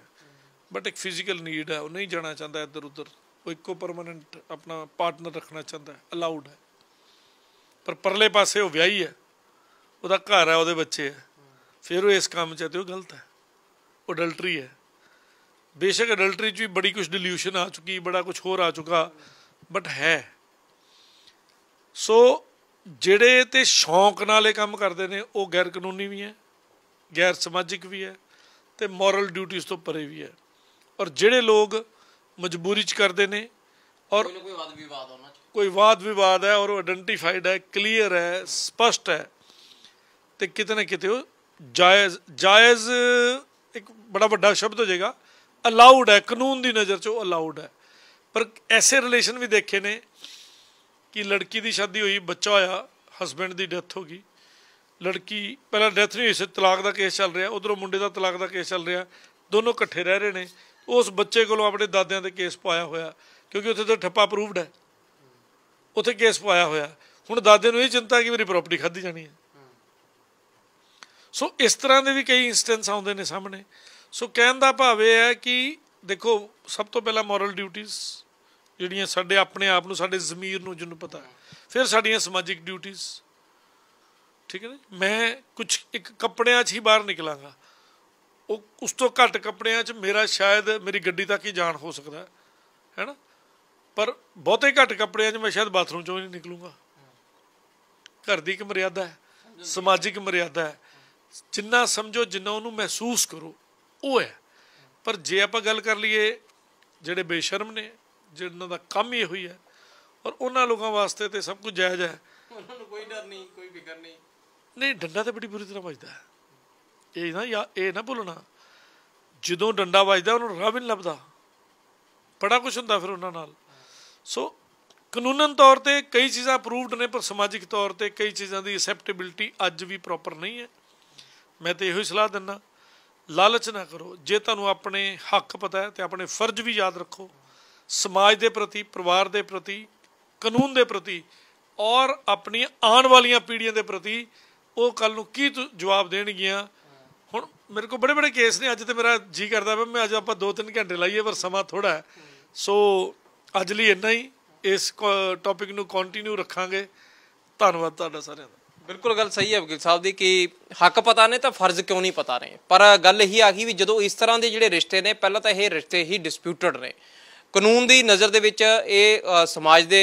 ਬਟ ਇੱਕ ਫਿਜ਼ੀਕਲ ਨੀਡ ਹੈ ਉਹ ਨਹੀਂ ਜਾਣਾ ਚਾਹੁੰਦਾ ਇੱਧਰ ਉੱਧਰ ਉਹ ਇੱਕੋ ਪਰਮਨੈਂਟ ਆਪਣਾ ਪਾਰਟਨਰ ਰੱਖਣਾ ਚਾਹੁੰਦਾ ਹੈ ਅਲਾਉਡ ਹੈ ਪਰ ਪਰਲੇ ਪਾਸੇ ਉਹ ਵਿਆਹੀ ਹੈ ਉਹਦਾ ਘਰ ਹੈ ਉਹਦੇ ਬੱਚੇ ਹੈ ਫਿਰ ਉਹ ਇਸ ਕੰਮ 'ਚ ਤੇ ਉਹ ਗਲਤ ਹੈ ਉਹ ਅਡਲਟਰੀ ਹੈ ਬੇਸ਼ੱਕ ਅਡਲਟਰੀ 'ਚ ਵੀ ਬੜੀ ਕੁਝ ਡਿਲੂਸ਼ਨ ਆ ਚੁੱਕੀ ਬੜਾ ਕੁਝ ਹੋਰ ਆ ਚੁੱਕਾ ਬਟ ਹੈ ਸੋ ਜਿਹੜੇ ਤੇ ਸ਼ੌਂਕ ਨਾਲ ਇਹ ਕੰਮ ਕਰਦੇ ਨੇ ਉਹ ਗੈਰ ਕਾਨੂੰਨੀ ਵੀ ਹੈ ਗੈਰ ਸਮਾਜਿਕ ਵੀ ਹੈ ਤੇ ਮੋਰਲ ਡਿਊਟੀਆਂ ਤੋਂ ਪਰੇ ਵੀ ਹੈ ਔਰ ਜਿਹੜੇ ਲੋਕ ਮਜਬੂਰੀ ਚ ਕਰਦੇ ਨੇ ਔਰ ਕੋਈ ਵਾਦ ਵਿਵਾਦ ਹੋਣਾ ਕੋਈ ਵਾਦ ਵਿਵਾਦ ਹੈ ਔਰ ਉਹ ਆਇਡੈਂਟੀਫਾਈਡ ਹੈ ਕਲੀਅਰ ਹੈ ਸਪਸ਼ਟ ਹੈ ਤੇ ਕਿਤੇ ਨਾ ਕਿਤੇ ਉਹ ਜਾਇਜ਼ ਜਾਇਜ਼ ਇੱਕ ਬੜਾ ਵੱਡਾ ਸ਼ਬਦ ਹੋ ਜਾਏਗਾ ਅਲਾਉਡ ਹੈ ਕਾਨੂੰਨ ਦੀ ਨਜ਼ਰ 'ਚ ਉਹ ਅਲਾਉਡ ਹੈ ਪਰ ਐਸੇ ਰਿਲੇਸ਼ਨ ਵੀ ਦੇਖੇ ਨੇ ਕਿ ਲੜਕੀ ਦੀ ਸ਼ਾਦੀ ਹੋਈ ਬੱਚਾ ਹੋਇਆ ਹਸਬੰਡ ਦੀ ਡੈਥ ਹੋ ਗਈ ਲੜਕੀ ਪਹਿਲਾਂ ਡੈਥ ਨਹੀਂ ਹੋਈ ਸੀ ਤਲਾਕ ਦਾ ਕੇਸ ਚੱਲ ਰਿਹਾ ਉਧਰੋਂ ਮੁੰਡੇ ਦਾ ਤਲਾਕ ਦਾ ਕੇਸ ਚੱਲ ਰਿਹਾ ਦੋਨੋਂ ਇਕੱਠੇ ਰਹਿ ਰਹੇ ਨੇ ਉਸ ਬੱਚੇ ਕੋਲੋਂ ਆਪਣੇ ਦਾਦਿਆਂ ਤੇ ਕੇਸ ਪਾਇਆ ਹੋਇਆ ਕਿਉਂਕਿ ਉੱਥੇ ਤਾਂ ਠੱਪਾ ਅਪਰੂਵਡ ਹੈ ਉੱਥੇ ਕੇਸ ਪਾਇਆ ਹੋਇਆ ਹੁਣ ਦਾਦੇ ਨੂੰ ਇਹ ਚਿੰਤਾ ਕਿ ਮੇਰੀ ਪ੍ਰਾਪਰਟੀ ਖਾਦੀ ਜਾਣੀ ਹੈ ਸੋ ਇਸ ਤਰ੍ਹਾਂ ਦੇ ਵੀ ਕਈ ਇਨਸਟੈਂਸ ਆਉਂਦੇ ਨੇ ਸਾਹਮਣੇ ਸੋ ਕਹਿਣ ਦਾ ਭਾਵ ਇਹ ਹੈ ਕਿ ਦੇਖੋ ਸਭ ਤੋਂ ਪਹਿਲਾਂ ਮੋਰਲ ਡਿਊਟੀਆਂ ਜਿਹੜੀਆਂ ਸਾਡੇ ਆਪਣੇ ਆਪ ਨੂੰ ਸਾਡੇ ਜ਼ਮੀਰ ਨੂੰ ਜਿੰਨੂੰ ਪਤਾ ਫਿਰ ਸਾਡੀਆਂ ਸਮਾਜਿਕ ਡਿਊਟੀਆਂ ਠੀਕ ਹੈ ਨਾ ਮੈਂ ਕੁਝ ਇੱਕ ਕੱਪੜਿਆਂ 'ਚ ਹੀ ਬਾਹਰ ਨਿਕਲਾਂਗਾ ਉਹ ਉਸ ਤੋਂ ਘੱਟ ਕੱਪੜਿਆਂ 'ਚ ਮੇਰਾ ਸ਼ਾਇਦ ਮੇਰੀ ਗੱਡੀ ਤੱਕ ਹੀ ਜਾਣ ਹੋ ਸਕਦਾ ਹੈ ਹੈਨਾ ਪਰ ਬਹੁਤੇ ਘੱਟ ਕੱਪੜਿਆਂ 'ਚ ਮੈਂ ਸ਼ਾਇਦ ਬਾਥਰੂਮ 'ਚੋਂ ਹੀ ਨਹੀਂ ਨਿਕਲੂੰਗਾ ਘਰ ਦੀ ਇੱਕ ਮਰਿਆਦਾ ਹੈ ਸਮਾਜਿਕ ਮਰਿਆਦਾ ਹੈ ਜਿੰਨਾ ਸਮਝੋ ਜਿੰਨਾ ਉਹਨੂੰ ਮਹਿਸੂਸ ਕਰੋ ਉਹ ਹੈ ਪਰ ਜੇ ਆਪਾਂ ਗੱਲ ਕਰ ਲਈਏ ਜਿਹੜੇ ਬੇਸ਼ਰਮ ਨੇ ਜਿਹਨਾਂ ਦਾ ਕੰਮ ਹੀ ਹੋਈ ਹੈ ਔਰ ਉਹਨਾਂ ਲੋਕਾਂ ਵਾਸਤੇ ਤੇ ਸਭ ਕੁਝ ਜਾਇਜ਼ ਹੈ ਉਹਨਾਂ ਨੂੰ ਕੋਈ ਡਰ ਨਹੀਂ ਕੋਈ ਫਿਕਰ ਨਹੀਂ ਨਹੀਂ ਡੰਡਾ ਤੇ ਬੜੀ ਬੁਰੀ ਤਰ੍ਹਾਂ ਵੱਜਦਾ ਹੈ ਇਹ ਨਾ ਇਹ ਨਾ ਭੁੱਲਣਾ ਜਦੋਂ ਡੰਡਾ ਵੱਜਦਾ ਉਹਨੂੰ ਰਾਹ ਵੀ ਨਹੀਂ ਲੱਭਦਾ ਬੜਾ ਕੁਝ ਹੁੰਦਾ ਫਿਰ ਉਹਨਾਂ ਨਾਲ ਸੋ ਕਾਨੂੰਨਨ ਤੌਰ ਤੇ ਕਈ ਚੀਜ਼ਾਂ ਅਪਰੂਵਡ ਨੇ ਪਰ ਸਮਾਜਿਕ ਤੌਰ ਤੇ ਕਈ ਚੀਜ਼ਾਂ ਦੀ ਅਸੈਪਟੇਬਿਲਟੀ ਅੱਜ ਵੀ ਪ੍ਰੋਪਰ ਨਹੀਂ ਹੈ ਮੈਂ ਤੇ ਇਹੋ ਹੀ ਸਲਾਹ ਦਿੰਦਾ ਲਾਲਚ ਨਾ ਕਰੋ ਜੇ ਤੁਹਾਨੂੰ ਆਪਣੇ ਹੱਕ ਪਤਾ ਹੈ ਤੇ ਆਪਣੇ ਫਰਜ਼ ਵੀ ਯਾਦ ਰੱਖੋ ਸਮਾਜ ਦੇ ਪ੍ਰਤੀ ਪਰਿਵਾਰ ਦੇ ਪ੍ਰਤੀ ਕਾਨੂੰਨ ਦੇ ਪ੍ਰਤੀ ਔਰ ਆਪਣੀਆਂ ਆਉਣ ਵਾਲੀਆਂ ਪੀੜ੍ਹੀਆਂ ਦੇ ਪ੍ਰਤੀ ਉਹ ਕੱਲ ਨੂੰ ਕੀ ਜਵਾਬ ਦੇਣਗੀਆਂ ਹੁਣ ਮੇਰੇ ਕੋਲ ਬੜੇ ਬੜੇ ਕੇਸ ਨੇ ਅੱਜ ਤੇ ਮੇਰਾ ਜੀ ਕਰਦਾ ਵਾ ਮੈਂ ਅੱਜ ਆਪਾਂ 2-3 ਘੰਟੇ ਲਾਈਏ ਪਰ ਸਮਾਂ ਥੋੜਾ ਹੈ ਸੋ ਅੱਜ ਲਈ ਇੰਨਾ ਹੀ ਇਸ ਟੌਪਿਕ ਨੂੰ ਕੰਟੀਨਿਊ ਰੱਖਾਂਗੇ ਧੰਨਵਾਦ ਤੁਹਾਡਾ ਸਾਰਿਆਂ ਦਾ ਬਿਲਕੁਲ ਗੱਲ ਸਹੀ ਹੈ ਵਕੀਲ ਸਾਹਿਬ ਦੀ ਕਿ ਹੱਕ ਪਤਾ ਨੇ ਤਾਂ ਫਰਜ਼ ਕਿਉਂ ਨਹੀਂ ਪਤਾ ਰਹੇ ਪਰ ਗੱਲ ਇਹ ਆ ਗਈ ਵੀ ਜਦੋਂ ਇਸ ਤਰ੍ਹਾਂ ਦੇ ਜਿਹੜੇ ਰਿਸ਼ਤੇ ਨੇ ਪਹਿਲਾਂ ਤਾਂ ਇਹ ਰਿਸ਼ਤੇ ਹੀ ਡਿਸਪਿਊਟਡ ਨੇ ਕਾਨੂੰਨ ਦੀ ਨਜ਼ਰ ਦੇ ਵਿੱਚ ਇਹ ਸਮਾਜ ਦੇ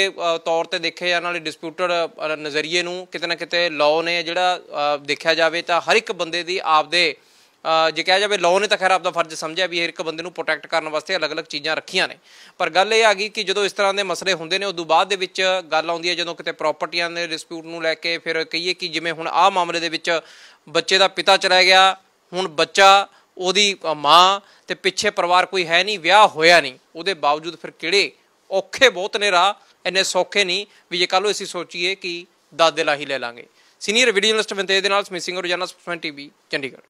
ਤੌਰ ਤੇ ਦੇਖੇ ਜਾਣ ਵਾਲੇ ਡਿਸਪਿਊਟਡ ਨਜ਼ਰੀਏ ਨੂੰ ਕਿਤੇ ਨਾ ਕਿਤੇ ਲਾਅ ਨੇ ਜਿਹੜਾ ਦੇਖਿਆ ਜਾਵੇ ਤਾਂ ਹਰ ਇੱਕ ਬੰਦੇ ਦੀ ਆਪਦੇ ਜੇ ਕਿਹਾ ਜਾਵੇ ਲਾਅ ਨੇ ਤਾਂ ਖੈਰ ਆਪਦਾ ਫਰਜ਼ ਸਮਝਿਆ ਵੀ ਹਰ ਇੱਕ ਬੰਦੇ ਨੂੰ ਪ੍ਰੋਟੈਕਟ ਕਰਨ ਵਾਸਤੇ ਅਲੱਗ-ਅਲੱਗ ਚੀਜ਼ਾਂ ਰੱਖੀਆਂ ਨੇ ਪਰ ਗੱਲ ਇਹ ਆ ਗਈ ਕਿ ਜਦੋਂ ਇਸ ਤਰ੍ਹਾਂ ਦੇ ਮਸਲੇ ਹੁੰਦੇ ਨੇ ਉਦੋਂ ਬਾਅਦ ਦੇ ਵਿੱਚ ਗੱਲ ਆਉਂਦੀ ਹੈ ਜਦੋਂ ਕਿਤੇ ਪ੍ਰਾਪਰਟੀਆਂ ਦੇ ਡਿਸਪਿਊਟ ਨੂੰ ਲੈ ਕੇ ਫਿਰ ਕਹੀਏ ਕਿ ਜਿਵੇਂ ਹੁਣ ਆਹ ਮਾਮਲੇ ਦੇ ਵਿੱਚ ਬੱਚੇ ਦਾ ਪਿਤਾ ਚਲਾ ਗਿਆ ਹੁਣ ਬੱਚਾ ਉਹਦੀ ਮਾਂ ਤੇ ਪਿੱਛੇ ਪਰਿਵਾਰ ਕੋਈ ਹੈ ਨਹੀਂ ਵਿਆਹ ਹੋਇਆ ਨਹੀਂ ਉਹਦੇ ਬਾਵਜੂਦ ਫਿਰ ਕਿਹੜੇ ਔਖੇ ਬਹੁਤ ਨੇ ਰਾਹ ਇੰਨੇ ਸੌਖੇ ਨਹੀਂ ਵੀ ਜੇ ਕੱਲੋ ਅਸੀਂ ਸੋਚੀਏ ਕਿ ਦਾਦੇ ਲਾਹੀ ਲੈ ਲਾਂਗੇ ਸੀਨੀਅਰ ਵੀਡੀਓ ਜਰਨਲਿਸਟ ਵਿੰਤੇਜ ਦੇ ਨਾਲ ਸਮਿਸਿੰਗ ਰੋਜ਼ਾਨਾ ਸਪੋਰਟਸ ਟੀਵੀ ਚੰਡੀਗੜ੍ਹ